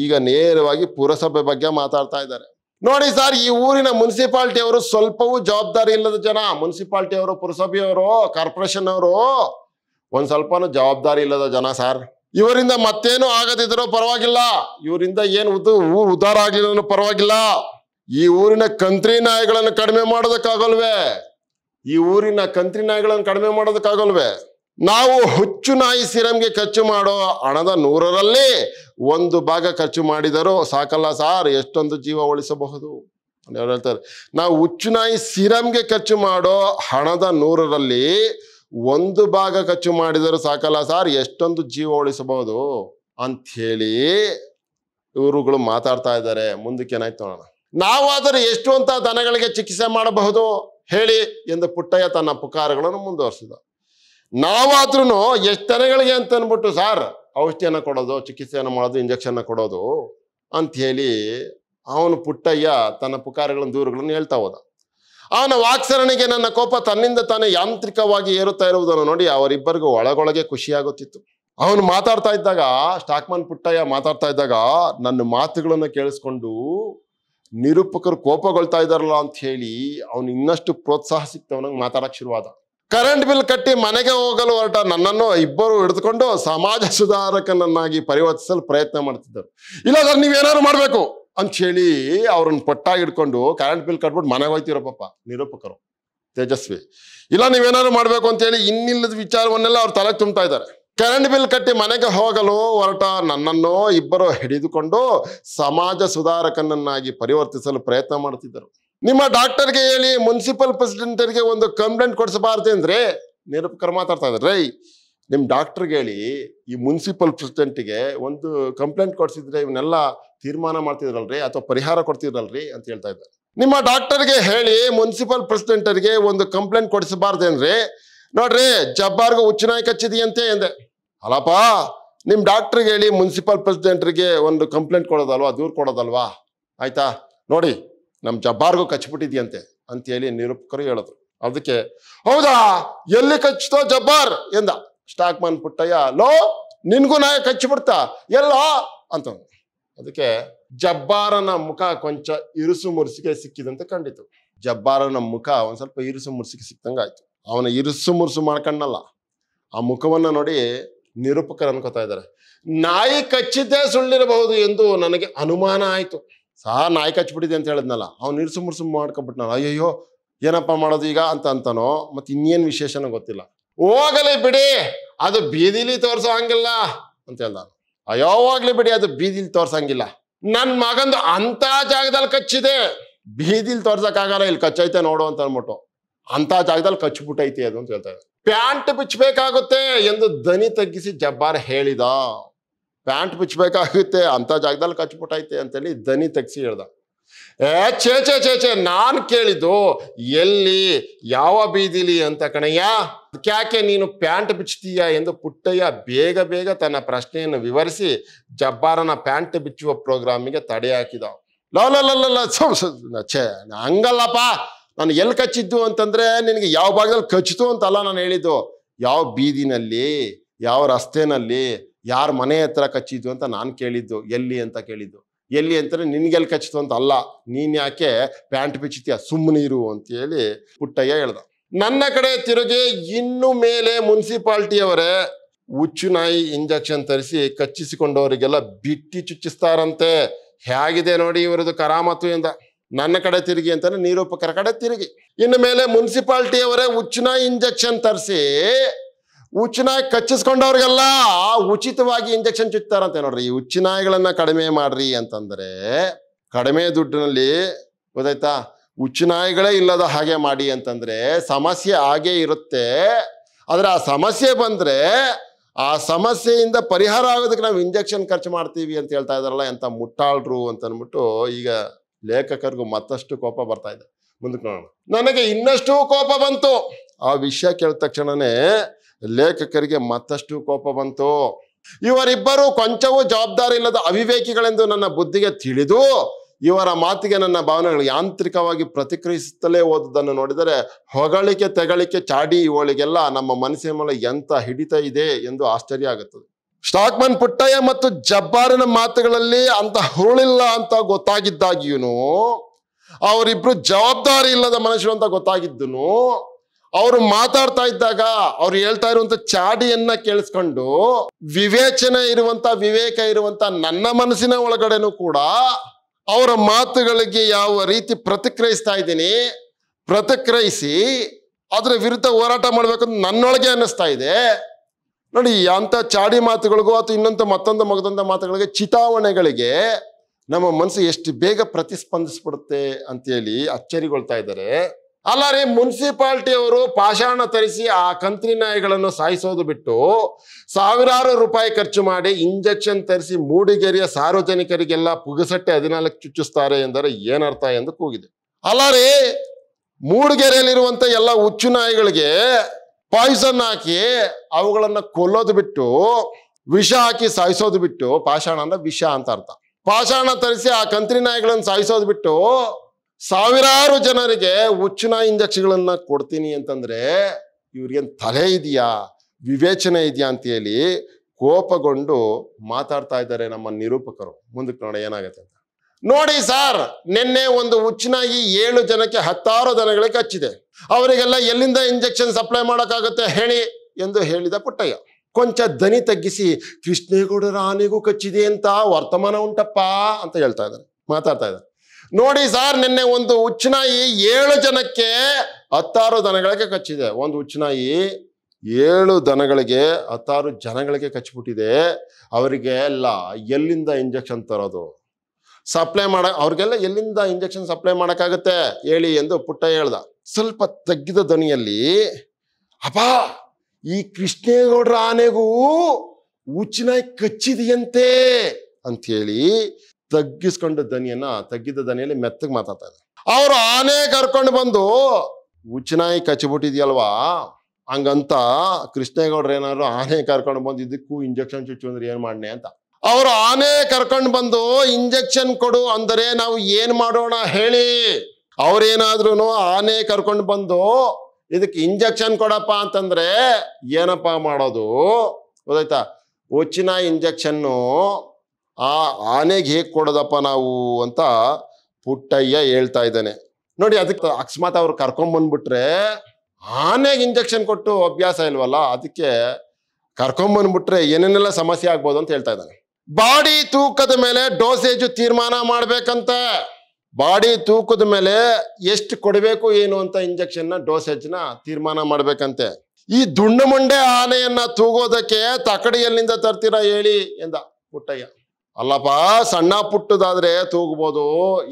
ಈಗ ನೇರವಾಗಿ ಪುರಸಭೆ ಬಗ್ಗೆ ಮಾತಾಡ್ತಾ ಇದ್ದಾರೆ ನೋಡಿ ಸರ್ ಈ ಊರಿನ ಮುನ್ಸಿಪಾಲ್ಟಿ ಅವರು ಸ್ವಲ್ಪವೂ ಜವಾಬ್ದಾರಿ ಇಲ್ಲದ ಜನ ಮುನ್ಸಿಪಾಲ್ಟಿ ಅವರು ಪುರಸಭೆಯವರು ಕಾರ್ಪೊರೇಷನ್ ಅವರು ಒಂದ್ ಸ್ವಲ್ಪ ಜವಾಬ್ದಾರಿ ಇಲ್ಲದ ಜನ ಸರ್ ಇವರಿಂದ ಮತ್ತೇನು ಆಗದಿದ್ರೂ ಪರವಾಗಿಲ್ಲ ಇವರಿಂದ ಏನು ಊರು ಉದ್ಧಾರ ಆಗ್ಲಿಲ್ಲ ಪರವಾಗಿಲ್ಲ ಈ ಊರಿನ ಕಂತ್ರಿ ನಾಯಿಗಳನ್ನು ಕಡಿಮೆ ಮಾಡೋದಕ್ಕಾಗಲ್ವೇ ಈ ಊರಿನ ಕಂತ್ರಿ ನಾಯಿಗಳನ್ನು ಕಡಿಮೆ ಮಾಡೋದಕ್ಕಾಗಲ್ವೇ ನಾವು ಹುಚ್ಚು ನಾಯಿ ಸಿರಂಗೆ ಖರ್ಚು ಮಾಡೋ ಹಣದ ನೂರರಲ್ಲಿ ಒಂದು ಭಾಗ ಖರ್ಚು ಮಾಡಿದರೂ ಸಾಕಲ್ಲ ಸಾರ್ ಎಷ್ಟೊಂದು ಜೀವ ಉಳಿಸಬಹುದು ಹೇಳ್ತಾರೆ ನಾವು ಹುಚ್ಚು ನಾಯಿ ಸಿರಂಗೆ ಖರ್ಚು ಮಾಡೋ ಹಣದ ನೂರರಲ್ಲಿ ಒಂದು ಭಾಗ ಖರ್ಚು ಮಾಡಿದರೂ ಸಾಕಲ್ಲ ಸರ್ ಎಷ್ಟೊಂದು ಜೀವ ಉಳಿಸಬಹುದು ಅಂಥೇಳಿ ಇವರುಗಳು ಮಾತಾಡ್ತಾ ಇದ್ದಾರೆ ಮುಂದಕ್ಕೆ ಏನಾಯ್ತು ನೋಡೋಣ ನಾವಾದರೂ ಎಷ್ಟು ಅಂತ ದನಗಳಿಗೆ ಚಿಕಿತ್ಸೆ ಮಾಡಬಹುದು ಹೇಳಿ ಎಂದು ಪುಟ್ಟಯ್ಯ ತನ್ನ ಪುಕಾರಗಳನ್ನು ಮುಂದುವರಿಸಿದ ನಾವಾದ್ರೂ ಎಷ್ಟು ದನಗಳಿಗೆ ಅಂತ ಅಂದ್ಬಿಟ್ಟು ಸಾರ್ ಔಷಧಿಯನ್ನು ಕೊಡೋದು ಚಿಕಿತ್ಸೆಯನ್ನು ಮಾಡೋದು ಇಂಜೆಕ್ಷನ್ನ ಕೊಡೋದು ಅಂತ ಹೇಳಿ ಅವನು ಪುಟ್ಟಯ್ಯ ತನ್ನ ಪುಕಾರಗಳನ್ನು ದೂರುಗಳನ್ನು ಹೇಳ್ತಾ ಹೋದ ಅವನ ವಾಕ್ಸರಣೆಗೆ ನನ್ನ ಕೋಪ ತನ್ನಿಂದ ತಾನೇ ಯಾಂತ್ರಿಕವಾಗಿ ಏರುತ್ತಾ ಇರುವುದನ್ನು ನೋಡಿ ಅವರಿಬ್ಬರಿಗೂ ಒಳಗೊಳಗೆ ಖುಷಿಯಾಗುತ್ತಿತ್ತು ಅವನು ಮಾತಾಡ್ತಾ ಇದ್ದಾಗ ಸ್ಟಾಕ್ಮನ್ ಪುಟ್ಟಯ್ಯ ಮಾತಾಡ್ತಾ ಇದ್ದಾಗ ನನ್ನ ಮಾತುಗಳನ್ನು ಕೇಳಿಸ್ಕೊಂಡು ನಿರೂಪಕರು ಕೋಪಗೊಳ್ತಾ ಇದ್ದಾರಲ್ಲ ಅಂತ ಹೇಳಿ ಅವನು ಇನ್ನಷ್ಟು ಪ್ರೋತ್ಸಾಹ ಅವನಿಗೆ ಮಾತಾಡಕ್ಕೆ ಶುರುವಾದ ಕರೆಂಟ್ ಬಿಲ್ ಕಟ್ಟಿ ಮನೆಗೆ ಹೋಗಲು ಹೊರಟ ನನ್ನನ್ನು ಇಬ್ಬರು ಹಿಡಿದುಕೊಂಡು ಸಮಾಜ ಸುಧಾರಕನನ್ನಾಗಿ ಪರಿವರ್ತಿಸಲು ಪ್ರಯತ್ನ ಮಾಡ್ತಿದ್ದರು ಸರ್ ನೀವೇನಾದ್ರು ಮಾಡಬೇಕು ಅಂಚೇಳಿ ಅವ್ರನ್ನ ಪಟ್ಟಾಗಿ ಇಟ್ಕೊಂಡು ಕರೆಂಟ್ ಬಿಲ್ ಕಟ್ಬಿಟ್ಟು ಮನೆಗೆ ಹೋಯ್ತಿರೋ ನಿರೂಪಕರು ತೇಜಸ್ವಿ ಇಲ್ಲ ನೀವೇನಾದ್ರು ಮಾಡಬೇಕು ಅಂತೇಳಿ ಇನ್ನಿಲ್ಲದ ವಿಚಾರವನ್ನೆಲ್ಲ ಅವ್ರು ತಲೆ ತುಂಬ್ತಾ ಇದ್ದಾರೆ ಕರೆಂಟ್ ಬಿಲ್ ಕಟ್ಟಿ ಮನೆಗೆ ಹೋಗಲು ಹೊರಟ ನನ್ನನ್ನು ಇಬ್ಬರು ಹಿಡಿದುಕೊಂಡು ಸಮಾಜ ಸುಧಾರಕನನ್ನಾಗಿ ಪರಿವರ್ತಿಸಲು ಪ್ರಯತ್ನ ಮಾಡ್ತಿದ್ದರು ನಿಮ್ಮ ಡಾಕ್ಟರ್ಗೆ ಹೇಳಿ ಮುನ್ಸಿಪಲ್ ಪ್ರೆಸಿಡೆಂಟರ್ಗೆ ಒಂದು ಕಂಪ್ಲೇಂಟ್ ಕೊಡಿಸಬಾರ್ದು ಅಂದ್ರೆ ನಿರೂಪಕರು ಮಾತಾಡ್ತಾ ಇದ್ದಾರೆ ರೈ ನಿಮ್ಮ ಡಾಕ್ಟರ್ಗೆ ಹೇಳಿ ಈ ಮುನ್ಸಿಪಲ್ ಪ್ರೆಸಿಡೆಂಟ್ಗೆ ಒಂದು ಕಂಪ್ಲೇಂಟ್ ಕೊಡ್ಸಿದ್ರೆ ಇವನ್ನೆಲ್ಲ ತೀರ್ಮಾನ ಮಾಡ್ತಿದ್ರಲ್ರಿ ಅಥವಾ ಪರಿಹಾರ ಕೊಡ್ತಿದ್ರಲ್ರಿ ಅಂತ ಹೇಳ್ತಾ ಇದ್ದಾರೆ ನಿಮ್ಮ ಡಾಕ್ಟರ್ಗೆ ಹೇಳಿ ಮುನ್ಸಿಪಲ್ ಪ್ರೆಸಿಡೆಂಟರಿಗೆ ಒಂದು ಕಂಪ್ಲೇಂಟ್ ಕೊಡಿಸಬಾರ್ದೇನ್ರಿ ನೋಡ್ರಿ ಜಬ್ಬಾರ್ಗು ಉಚ್ಚನಾಯಿ ಕಚ್ಚಿದೆಯಂತೆ ಎಂದೆ ಅಲ್ಲಪ್ಪ ನಿಮ್ಮ ಡಾಕ್ಟರ್ಗೆ ಹೇಳಿ ಮುನ್ಸಿಪಲ್ ಪ್ರೆಸಿಡೆಂಟ್ರಿಗೆ ಒಂದು ಕಂಪ್ಲೇಂಟ್ ಕೊಡೋದಲ್ವಾ ದೂರು ಕೊಡೋದಲ್ವಾ ಆಯ್ತಾ ನೋಡಿ ನಮ್ಮ ಜಬ್ಬಾರ್ಗೂ ಅಂತ ಅಂತೇಳಿ ನಿರೂಪಕರು ಹೇಳಿದ್ರು ಅದಕ್ಕೆ ಹೌದಾ ಎಲ್ಲಿ ಕಚ್ಚಿತೋ ಜಬ್ಬಾರ್ ಎಂದ ಸ್ಟಾಕ್ ಮನ್ ಪುಟ್ಟಯ್ಯ ಲೋ ನಿನ್ಗೂ ನಾಯ ಕಚ್ಚಿಬಿಡ್ತಾ ಎಲ್ಲ ಅಂತ ಅದಕ್ಕೆ ಜಬ್ಬಾರನ ಮುಖ ಕೊಂಚ ಇರುಸು ಮುರುಸಿಗೆ ಸಿಕ್ಕಿದಂತೆ ಕಂಡಿತು ಜಬ್ಬಾರನ ಮುಖ ಒಂದ್ ಸ್ವಲ್ಪ ಇರುಸು ಮುರುಸಿಗೆ ಸಿಕ್ತಂಗೆ ಆಯ್ತು ಅವನ ಇರುಸು ಮುರುಸು ಮಾಡ್ಕಣ್ಣಲ್ಲ ಆ ಮುಖವನ್ನ ನೋಡಿ ನಿರೂಪಕರು ಅನ್ಕೋತಾ ಇದ್ದಾರೆ ನಾಯಿ ಕಚ್ಚಿದ್ದೇ ಸುಳ್ಳಿರಬಹುದು ಎಂದು ನನಗೆ ಅನುಮಾನ ಆಯಿತು ಸಹ ನಾಯಿ ಕಚ್ಚಿಬಿಟ್ಟಿದೆ ಅಂತ ಹೇಳಿದ್ನಲ್ಲ ಅವ್ನು ಇರುಸು ಮುರ್ಸು ಮಾಡ್ಕೊಂಬಿಟ್ನಲ್ಲ ಅಯ್ಯಯ್ಯೋ ಏನಪ್ಪ ಮಾಡೋದು ಈಗ ಅಂತ ಅಂತಾನೋ ಮತ್ತೆ ಇನ್ನೇನು ವಿಶೇಷನೋ ಗೊತ್ತಿಲ್ಲ ಹೋಗಲಿ ಬಿಡಿ ಅದು ಬೀದಿಲಿ ತೋರಿಸೋ ಹಂಗಿಲ್ಲ ಅಂತ ಹೇಳ್ದ ಹೋಗ್ಲಿ ಬಿಡಿ ಅದು ಬೀದಿಲಿ ತೋರ್ಸಂಗಿಲ್ಲ ನನ್ನ ಮಗಂದು ಅಂತ ಜಾಗದಲ್ಲಿ ಕಚ್ಚಿದೆ ಬೀದಿಲಿ ತೋರ್ಸಕ್ಕಾಗಲ್ಲ ಇಲ್ಲಿ ಕಚ್ಚೈತೆ ನೋಡು ಅಂತ ಅನ್ಬಿಟ್ಟು ಅಂತ ಜಾಗದಲ್ಲಿ ಕಚ್ಬಿಟ್ಟೈತೆ ಅದು ಅಂತ ಹೇಳ್ತಾರೆ ಪ್ಯಾಂಟ್ ಬಿಚ್ಚಬೇಕಾಗುತ್ತೆ ಎಂದು ದನಿ ತಗ್ಗಿಸಿ ಜಬ್ಬಾರ್ ಹೇಳಿದ ಪ್ಯಾಂಟ್ ಬಿಚ್ಚಬೇಕಾಗುತ್ತೆ ಅಂತ ಜಾಗದಲ್ಲಿ ಕಚ್ಬಿಟ್ಟೈತೆ ಅಂತೇಳಿ ದನಿ ತಗ್ಸಿ ಹೇಳ್ದ ಏ ಛೇ ಛೇ ಛೇ ಛೇ ನಾನು ಕೇಳಿದ್ದು ಎಲ್ಲಿ ಯಾವ ಬೀದಿಲಿ ಅಂತ ಕಣಯ್ಯ ಯಾಕೆ ನೀನು ಪ್ಯಾಂಟ್ ಬಿಚ್ಚತೀಯ ಎಂದು ಪುಟ್ಟಯ್ಯ ಬೇಗ ಬೇಗ ತನ್ನ ಪ್ರಶ್ನೆಯನ್ನು ವಿವರಿಸಿ ಜಬ್ಬಾರನ ಪ್ಯಾಂಟ್ ಬಿಚ್ಚುವ ಪ್ರೋಗ್ರಾಮಿಗೆ ತಡೆ ಹಾಕಿದ ಲಲ್ಲ ಛೇ ಹಂಗಲ್ಲಪ್ಪ ನಾನು ಎಲ್ಲಿ ಕಚ್ಚಿದ್ದು ಅಂತಂದ್ರೆ ನಿನಗೆ ಯಾವ ಭಾಗದಲ್ಲಿ ಕಚ್ಚಿತು ಅಂತಲ್ಲ ನಾನು ಹೇಳಿದ್ದು ಯಾವ ಬೀದಿನಲ್ಲಿ ಯಾವ ರಸ್ತೆನಲ್ಲಿ ಯಾರ ಮನೆ ಹತ್ರ ಕಚ್ಚಿದ್ದು ಅಂತ ನಾನು ಕೇಳಿದ್ದು ಎಲ್ಲಿ ಅಂತ ಕೇಳಿದ್ದು ಎಲ್ಲಿ ಅಂತಾರೆ ನಿನಗೆಲ್ಲಿ ಕಚ್ಚಿತು ಅಂತ ಅಲ್ಲ ನೀನು ಯಾಕೆ ಪ್ಯಾಂಟ್ ಸುಮ್ಮ ಸುಮ್ಮನೆ ಅಂತ ಹೇಳಿ ಪುಟ್ಟಯ್ಯ ಹೇಳ್ದ ನನ್ನ ಕಡೆ ತಿರುಗಿ ಇನ್ನು ಮೇಲೆ ಮುನ್ಸಿಪಾಲ್ಟಿಯವರೇ ಹುಚ್ಚು ನಾಯಿ ಇಂಜೆಕ್ಷನ್ ತರಿಸಿ ಕಚ್ಚಿಸಿಕೊಂಡವರಿಗೆಲ್ಲ ಬಿಟ್ಟಿ ಚುಚ್ಚಿಸ್ತಾರಂತೆ ಹೇಗಿದೆ ನೋಡಿ ಇವರದು ಕರಾಮತ್ತು ಎಂದ ನನ್ನ ಕಡೆ ತಿರುಗಿ ಅಂತಾನೆ ನಿರೂಪಕರ ಕಡೆ ತಿರುಗಿ ಇನ್ನು ಮೇಲೆ ಮುನ್ಸಿಪಾಲ್ಟಿಯವರೇ ಹುಚ್ಚು ನಾಯಿ ಇಂಜೆಕ್ಷನ್ ತರಿಸಿ ಹುಚ್ಚುನಾಯಿ ಕಚ್ಚಿಸ್ಕೊಂಡವ್ರಿಗೆಲ್ಲ ಉಚಿತವಾಗಿ ಇಂಜೆಕ್ಷನ್ ಚುಚ್ತಾರಂತೆ ನೋಡ್ರಿ ಈ ಹುಚ್ಚುನಾಯಿಗಳನ್ನ ಕಡಿಮೆ ಮಾಡ್ರಿ ಅಂತಂದ್ರೆ ಕಡಿಮೆ ದುಡ್ಡಿನಲ್ಲಿ ಗೊತ್ತಾಯ್ತಾ ಹುಚ್ಚುನಾಯಿಗಳೇ ಇಲ್ಲದ ಹಾಗೆ ಮಾಡಿ ಅಂತಂದ್ರೆ ಸಮಸ್ಯೆ ಹಾಗೇ ಇರುತ್ತೆ ಆದ್ರೆ ಆ ಸಮಸ್ಯೆ ಬಂದ್ರೆ ಆ ಸಮಸ್ಯೆಯಿಂದ ಪರಿಹಾರ ಆಗೋದಕ್ಕೆ ನಾವು ಇಂಜೆಕ್ಷನ್ ಖರ್ಚು ಮಾಡ್ತೀವಿ ಅಂತ ಹೇಳ್ತಾ ಇದಾರಲ್ಲ ಎಂತ ಮುಟ್ಟಾಳ್ರು ಅಂತ ಈಗ ಲೇಖಕರಿಗೂ ಮತ್ತಷ್ಟು ಕೋಪ ಬರ್ತಾ ಇದೆ ಮುಂದಕ್ಕೆ ನೋಡೋಣ ನನಗೆ ಇನ್ನಷ್ಟು ಕೋಪ ಬಂತು ಆ ವಿಷಯ ಕೇಳಿದ ತಕ್ಷಣನೇ ಲೇಖಕರಿಗೆ ಮತ್ತಷ್ಟು ಕೋಪ ಬಂತು ಇವರಿಬ್ಬರು ಕೊಂಚವೂ ಜವಾಬ್ದಾರಿ ಇಲ್ಲದ ಅವಿವೇಕಿಗಳೆಂದು ನನ್ನ ಬುದ್ಧಿಗೆ ತಿಳಿದು ಇವರ ಮಾತಿಗೆ ನನ್ನ ಭಾವನೆಗಳು ಯಾಂತ್ರಿಕವಾಗಿ ಪ್ರತಿಕ್ರಿಯಿಸುತ್ತಲೇ ಓದುದನ್ನು ನೋಡಿದರೆ ಹೊಗಳಿಕೆ ತೆಗಳಿಕೆ ಚಾಡಿ ಇವಳಿಗೆಲ್ಲ ನಮ್ಮ ಮನಸ್ಸಿನ ಮೇಲೆ ಎಂತ ಹಿಡಿತ ಇದೆ ಎಂದು ಆಶ್ಚರ್ಯ ಆಗುತ್ತದೆ ಸ್ಟಾಕ್ಮನ್ ಪುಟ್ಟಯ್ಯ ಮತ್ತು ಜಬ್ಬಾರನ ಮಾತುಗಳಲ್ಲಿ ಅಂತ ಹುರುಳಿಲ್ಲ ಅಂತ ಗೊತ್ತಾಗಿದ್ದಾಗಿಯೂ ಅವರಿಬ್ರು ಜವಾಬ್ದಾರಿ ಇಲ್ಲದ ಮನುಷ್ಯರು ಅಂತ ಗೊತ್ತಾಗಿದ್ದನು ಅವರು ಮಾತಾಡ್ತಾ ಇದ್ದಾಗ ಅವ್ರು ಹೇಳ್ತಾ ಇರುವಂತ ಚಾಡಿಯನ್ನ ಕೇಳಿಸ್ಕೊಂಡು ವಿವೇಚನೆ ಇರುವಂತ ವಿವೇಕ ಇರುವಂತ ನನ್ನ ಮನಸ್ಸಿನ ಒಳಗಡೆನೂ ಕೂಡ ಅವರ ಮಾತುಗಳಿಗೆ ಯಾವ ರೀತಿ ಪ್ರತಿಕ್ರಿಯಿಸ್ತಾ ಇದ್ದೀನಿ ಪ್ರತಿಕ್ರಿಯಿಸಿ ಅದರ ವಿರುದ್ಧ ಹೋರಾಟ ಮಾಡ್ಬೇಕಂತ ನನ್ನೊಳಗೆ ಅನ್ನಿಸ್ತಾ ಇದೆ ನೋಡಿ ಅಂಥ ಚಾಡಿ ಮಾತುಗಳಿಗೂ ಅಥವಾ ಇನ್ನೊಂದು ಮತ್ತೊಂದು ಮಗದಂಥ ಮಾತುಗಳಿಗೆ ಚಿತಾವಣೆಗಳಿಗೆ ನಮ್ಮ ಮನಸ್ಸು ಎಷ್ಟು ಬೇಗ ಪ್ರತಿಸ್ಪಂದಿಸ್ಬಿಡುತ್ತೆ ಅಂತೇಳಿ ಅಚ್ಚರಿಗೊಳ್ತಾ ಇದ್ದಾರೆ ಅಲ್ಲ ರೀ ಅವರು ಪಾಷಾಣ ತರಿಸಿ ಆ ಕಂತ್ರಿ ನಾಯಿಗಳನ್ನು ಸಾಯಿಸೋದು ಬಿಟ್ಟು ಸಾವಿರಾರು ರೂಪಾಯಿ ಖರ್ಚು ಮಾಡಿ ಇಂಜೆಕ್ಷನ್ ತರಿಸಿ ಮೂಡಿಗೆರೆಯ ಸಾರ್ವಜನಿಕರಿಗೆಲ್ಲ ಪುಗಸಟ್ಟೆ ಹದಿನಾಲ್ಕು ಚುಚ್ಚಿಸ್ತಾರೆ ಎಂದರೆ ಏನರ್ಥ ಎಂದು ಕೂಗಿದೆ ಅಲ್ಲ ರೀ ಮೂಡಿಗೆರೆಯಲ್ಲಿರುವಂಥ ಎಲ್ಲ ಹುಚ್ಚು ನಾಯಿಗಳಿಗೆ ಪಾಯ್ಸನ್ ಹಾಕಿ ಅವುಗಳನ್ನ ಕೊಲ್ಲೋದು ಬಿಟ್ಟು ವಿಷ ಹಾಕಿ ಸಾಯಿಸೋದು ಬಿಟ್ಟು ಪಾಷಾಣ ಅಂದ್ರೆ ವಿಷ ಅಂತ ಅರ್ಥ ಪಾಷಾಣ ತರಿಸಿ ಆ ಕಂತ್ರಿ ನಾಯಿಗಳನ್ನು ಸಾಯಿಸೋದು ಬಿಟ್ಟು ಸಾವಿರಾರು ಜನರಿಗೆ ಉಚ್ಚಿನ ಇಂಜೆಕ್ಷನ್ಗಳನ್ನ ಕೊಡ್ತೀನಿ ಅಂತಂದ್ರೆ ಇವ್ರಿಗೇನು ತಲೆ ಇದೆಯಾ ವಿವೇಚನೆ ಇದೆಯಾ ಅಂತ ಹೇಳಿ ಕೋಪಗೊಂಡು ಮಾತಾಡ್ತಾ ಇದ್ದಾರೆ ನಮ್ಮ ನಿರೂಪಕರು ಮುಂದಕ್ಕೆ ನೋಡಿ ಏನಾಗುತ್ತೆ ಅಂತ ನೋಡಿ ಸರ್ ನಿನ್ನೆ ಒಂದು ಈ ಏಳು ಜನಕ್ಕೆ ಹತ್ತಾರು ಜನಗಳಿಗೆ ಹಚ್ಚಿದೆ ಅವರಿಗೆಲ್ಲ ಎಲ್ಲಿಂದ ಇಂಜೆಕ್ಷನ್ ಸಪ್ಲೈ ಮಾಡೋಕ್ಕಾಗುತ್ತೆ ಹೇಳಿ ಎಂದು ಹೇಳಿದ ಪುಟ್ಟಯ್ಯ ಕೊಂಚ ದನಿ ತಗ್ಗಿಸಿ ಕೃಷ್ಣೇಗೌಡರ ಆನೆಗೂ ಕಚ್ಚಿದೆ ಅಂತ ವರ್ತಮಾನ ಉಂಟಪ್ಪ ಅಂತ ಹೇಳ್ತಾ ಇದ್ದಾರೆ ಮಾತಾಡ್ತಾ ಇದ್ದಾರೆ ನೋಡಿ ಸರ್ ನಿನ್ನೆ ಒಂದು ಉಚ್ಚನಾಯಿ ಏಳು ಜನಕ್ಕೆ ಹತ್ತಾರು ದನಗಳಿಗೆ ಕಚ್ಚಿದೆ ಒಂದು ಉಚ್ಚನಾಯಿ ಏಳು ದನಗಳಿಗೆ ಹತ್ತಾರು ಜನಗಳಿಗೆ ಕಚ್ಚಿಬಿಟ್ಟಿದೆ ಅವರಿಗೆ ಎಲ್ಲ ಎಲ್ಲಿಂದ ಇಂಜೆಕ್ಷನ್ ತರೋದು ಸಪ್ಲೈ ಮಾಡ ಅವ್ರಿಗೆಲ್ಲ ಎಲ್ಲಿಂದ ಇಂಜೆಕ್ಷನ್ ಸಪ್ಲೈ ಮಾಡೋಕ್ಕಾಗುತ್ತೆ ಹೇಳಿ ಎಂದು ಪುಟ್ಟ ಹೇಳ್ದ ಸ್ವಲ್ಪ ತಗ್ಗಿದ ಧ್ವನಿಯಲ್ಲಿ ಅಪ್ಪ ಈ ಕೃಷ್ಣೇಗೌಡರ ಆನೆಗೂ ಉಚ್ಚಿನಾಯಿ ಕಚ್ಚಿದೆಯಂತೆ ಅಂಥೇಳಿ ತಗ್ಗಿಸ್ಕೊಂಡು ದನಿಯನ್ನ ತಗ್ಗಿದ್ದ ದನಿಯಲ್ಲಿ ಮೆತ್ತಗೆ ಮಾತಾಡ್ತಾ ಇದ್ದಾರೆ ಅವರು ಆನೆ ಕರ್ಕೊಂಡು ಬಂದು ಉಚ್ಚನಾಯಿ ಕಚ್ಚಿಬಿಟ್ಟಿದ್ಯಲ್ವಾ ಹಂಗಂತ ಕೃಷ್ಣೇಗೌಡ್ರು ಏನಾದ್ರು ಆನೆ ಕರ್ಕೊಂಡು ಬಂದು ಇದಕ್ಕೂ ಇಂಜೆಕ್ಷನ್ ಚುಚ್ಚು ಅಂದ್ರೆ ಏನ್ ಮಾಡ್ನೆ ಅಂತ ಅವರು ಆನೆ ಕರ್ಕೊಂಡು ಬಂದು ಇಂಜೆಕ್ಷನ್ ಕೊಡು ಅಂದರೆ ನಾವು ಏನ್ ಮಾಡೋಣ ಹೇಳಿ ಅವ್ರೇನಾದ್ರೂ ಆನೆ ಕರ್ಕೊಂಡು ಬಂದು ಇದಕ್ಕೆ ಇಂಜೆಕ್ಷನ್ ಕೊಡಪ್ಪ ಅಂತಂದ್ರೆ ಏನಪ್ಪಾ ಮಾಡೋದು ಗೊತ್ತಾಯ್ತಾ ಉಚ್ಚಿನ ಇಂಜೆಕ್ಷನ್ನು ಆ ಆನೆಗೆ ಹೇಗೆ ಕೊಡೋದಪ್ಪ ನಾವು ಅಂತ ಪುಟ್ಟಯ್ಯ ಹೇಳ್ತಾ ಇದ್ದಾನೆ ನೋಡಿ ಅದಕ್ಕೆ ಅಕಸ್ಮಾತ್ ಅವ್ರು ಕರ್ಕೊಂಬಂದ್ಬಿಟ್ರೆ ಆನೆಗೆ ಇಂಜೆಕ್ಷನ್ ಕೊಟ್ಟು ಅಭ್ಯಾಸ ಇಲ್ವಲ್ಲ ಅದಕ್ಕೆ ಕರ್ಕೊಂಬಂದ್ಬಿಟ್ರೆ ಏನೇನೆಲ್ಲ ಸಮಸ್ಯೆ ಆಗ್ಬೋದು ಅಂತ ಹೇಳ್ತಾ ಇದ್ದಾನೆ ಬಾಡಿ ತೂಕದ ಮೇಲೆ ಡೋಸೇಜ್ ತೀರ್ಮಾನ ಮಾಡ್ಬೇಕಂತೆ ಬಾಡಿ ತೂಕದ ಮೇಲೆ ಎಷ್ಟು ಕೊಡಬೇಕು ಏನು ಅಂತ ಇಂಜೆಕ್ಷನ್ನ ನ ತೀರ್ಮಾನ ಮಾಡ್ಬೇಕಂತೆ ಈ ದುಂಡು ಮುಂಡೆ ಆನೆಯನ್ನ ತೂಗೋದಕ್ಕೆ ತಕಡಿಯಲ್ಲಿಂದ ತರ್ತೀರಾ ಹೇಳಿ ಎಂದ ಪುಟ್ಟಯ್ಯ ಅಲ್ಲಪ್ಪ ಸಣ್ಣ ಪುಟ್ಟದಾದ್ರೆ ತೂಗ್ಬೋದು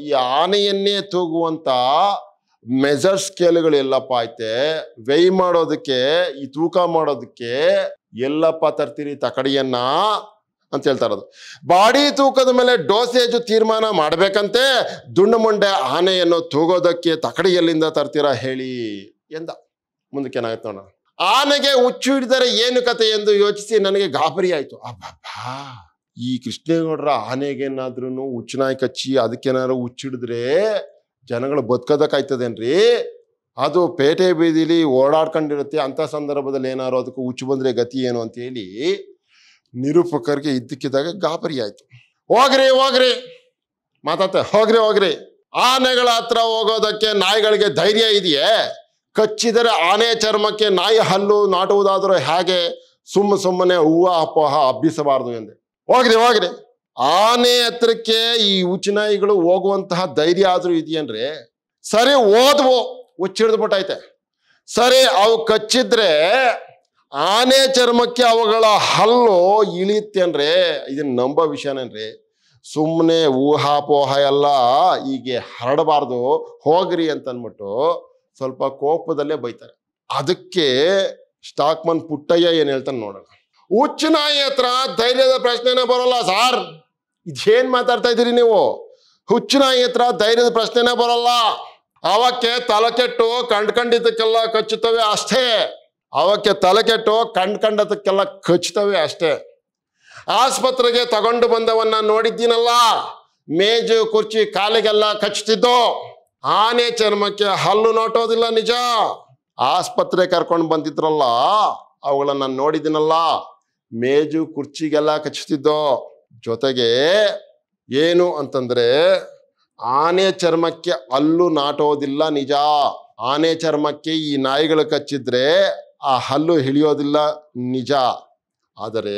ಈ ಆನೆಯನ್ನೇ ತೂಗುವಂತ ಮೆಜರ್ ಸ್ಕೇಲ್ಗಳು ಎಲ್ಲಪ್ಪ ಐತೆ ವೆಯ್ ಮಾಡೋದಕ್ಕೆ ಈ ತೂಕ ಮಾಡೋದಕ್ಕೆ ಎಲ್ಲಪ್ಪ ತರ್ತೀರಿ ತಕಡಿಯನ್ನ ಅಂತ ಹೇಳ್ತಾ ಇರೋದು ಬಾಡಿ ತೂಕದ ಮೇಲೆ ಡೋಸೇಜ್ ತೀರ್ಮಾನ ಮಾಡಬೇಕಂತೆ ದುಂಡು ಮುಂಡೆ ಆನೆಯನ್ನು ತೂಗೋದಕ್ಕೆ ತಕಡಿ ಎಲ್ಲಿಂದ ತರ್ತೀರಾ ಹೇಳಿ ಎಂದ ಮುಂದಕ್ಕೆ ಏನಾಗುತ್ತೆ ನೋಡೋಣ ಆನೆಗೆ ಹುಚ್ಚು ಹಿಡಿದರೆ ಏನು ಕತೆ ಎಂದು ಯೋಚಿಸಿ ನನಗೆ ಗಾಬರಿ ಆಯ್ತು ಅಬ್ಬಾ ಈ ಕೃಷ್ಣೇಗೌಡರ ಆನೆಗೇನಾದ್ರೂ ಹುಚ್ಚನಾಯಿ ಕಚ್ಚಿ ಅದಕ್ಕೇನಾದ್ರು ಹುಚ್ಚಿಡಿದ್ರೆ ಜನಗಳು ಬದುಕೋದಕ್ಕಾಯ್ತದೇನ್ರಿ ಅದು ಪೇಟೆ ಬೀದಿಲಿ ಓಡಾಡ್ಕೊಂಡಿರುತ್ತೆ ಅಂಥ ಸಂದರ್ಭದಲ್ಲಿ ಏನಾರು ಅದಕ್ಕೆ ಹುಚ್ಚು ಬಂದರೆ ಗತಿ ಏನು ಅಂತ ಹೇಳಿ ನಿರೂಪಕರಿಗೆ ಇದ್ದಕ್ಕಿದ್ದಾಗ ಗಾಬರಿ ಆಯಿತು ಹೋಗ್ರಿ ಹೋಗ್ರಿ ಮಾತಾಡ್ತೆ ಹೋಗ್ರಿ ಹೋಗ್ರಿ ಆನೆಗಳ ಹತ್ರ ಹೋಗೋದಕ್ಕೆ ನಾಯಿಗಳಿಗೆ ಧೈರ್ಯ ಇದೆಯೇ ಕಚ್ಚಿದರೆ ಆನೆ ಚರ್ಮಕ್ಕೆ ನಾಯಿ ಹಲ್ಲು ನಾಟುವುದಾದರೂ ಹೇಗೆ ಸುಮ್ಮ ಸುಮ್ಮನೆ ಹೂವು ಅಪೋಹ ಹಬ್ಬಿಸಬಾರ್ದು ಎಂದೆ ಹೋಗ್ರಿ ಹೋಗ್ರಿ ಆನೆ ಹತ್ರಕ್ಕೆ ಈ ಉಚನಾಯಿಗಳು ಹೋಗುವಂತಹ ಧೈರ್ಯ ಆದರೂ ಇದೆಯೇನ್ರಿ ಸರಿ ಓದ್ವು ಹುಚ್ಚಿಡ್ದು ಬಿಟ್ಟೈತೆ ಸರಿ ಅವು ಕಚ್ಚಿದ್ರೆ ಆನೆ ಚರ್ಮಕ್ಕೆ ಅವುಗಳ ಹಲ್ಲು ಇಳಿತೇನ್ರಿ ಇದನ್ನ ನಂಬೋ ವಿಷಯನೇನ್ರಿ ಸುಮ್ಮನೆ ಊಹಾಪೋಹ ಎಲ್ಲ ಹೀಗೆ ಹರಡಬಾರ್ದು ಹೋಗ್ರಿ ಅಂತ ಸ್ವಲ್ಪ ಕೋಪದಲ್ಲೇ ಬೈತಾರೆ ಅದಕ್ಕೆ ಸ್ಟಾಕ್ಮನ್ ಪುಟ್ಟಯ್ಯ ಏನು ಹೇಳ್ತಾನೆ ನೋಡೋಣ ಹುಚ್ಚು ನಾಯಿ ಹತ್ರ ಧೈರ್ಯದ ಪ್ರಶ್ನೆನೇ ಬರೋಲ್ಲ ಸಾರ್ ಇದೇನ್ ಮಾತಾಡ್ತಾ ಇದ್ದೀರಿ ನೀವು ಹುಚ್ಚ ನಾಯಿ ಹತ್ರ ಧೈರ್ಯದ ಪ್ರಶ್ನೆನೇ ಬರೋಲ್ಲ ಅವಕ್ಕೆ ತಲೆಕೆಟ್ಟು ಕಂಡ್ಕಂಡಿದ್ದಕ್ಕೆಲ್ಲ ಕಚ್ಚುತ್ತವೆ ಅಷ್ಟೇ ಅವಕ್ಕೆ ತಲೆಕೆಟ್ಟು ಕಂಡದಕ್ಕೆಲ್ಲ ಕಚ್ಚುತ್ತವೆ ಅಷ್ಟೇ ಆಸ್ಪತ್ರೆಗೆ ತಗೊಂಡು ಬಂದವನ್ನ ನೋಡಿದ್ದೀನಲ್ಲ ಮೇಜು ಕುರ್ಚಿ ಕಾಲಿಗೆಲ್ಲ ಕಚ್ತಿದ್ದು ಆನೆ ಚರ್ಮಕ್ಕೆ ಹಲ್ಲು ನೋಟೋದಿಲ್ಲ ನಿಜ ಆಸ್ಪತ್ರೆ ಕರ್ಕೊಂಡು ಬಂದಿದ್ರಲ್ಲ ಅವುಗಳನ್ನ ನೋಡಿದ್ದೀನಲ್ಲ ಮೇಜು ಕುರ್ಚಿಗೆಲ್ಲ ಕಚ್ಚುತ್ತಿದ್ದೋ ಜೊತೆಗೆ ಏನು ಅಂತಂದ್ರೆ ಆನೆ ಚರ್ಮಕ್ಕೆ ಹಲ್ಲು ನಾಟೋದಿಲ್ಲ ನಿಜ ಆನೆ ಚರ್ಮಕ್ಕೆ ಈ ನಾಯಿಗಳು ಕಚ್ಚಿದ್ರೆ ಆ ಹಲ್ಲು ಹಿಡಿಯೋದಿಲ್ಲ ನಿಜ ಆದರೆ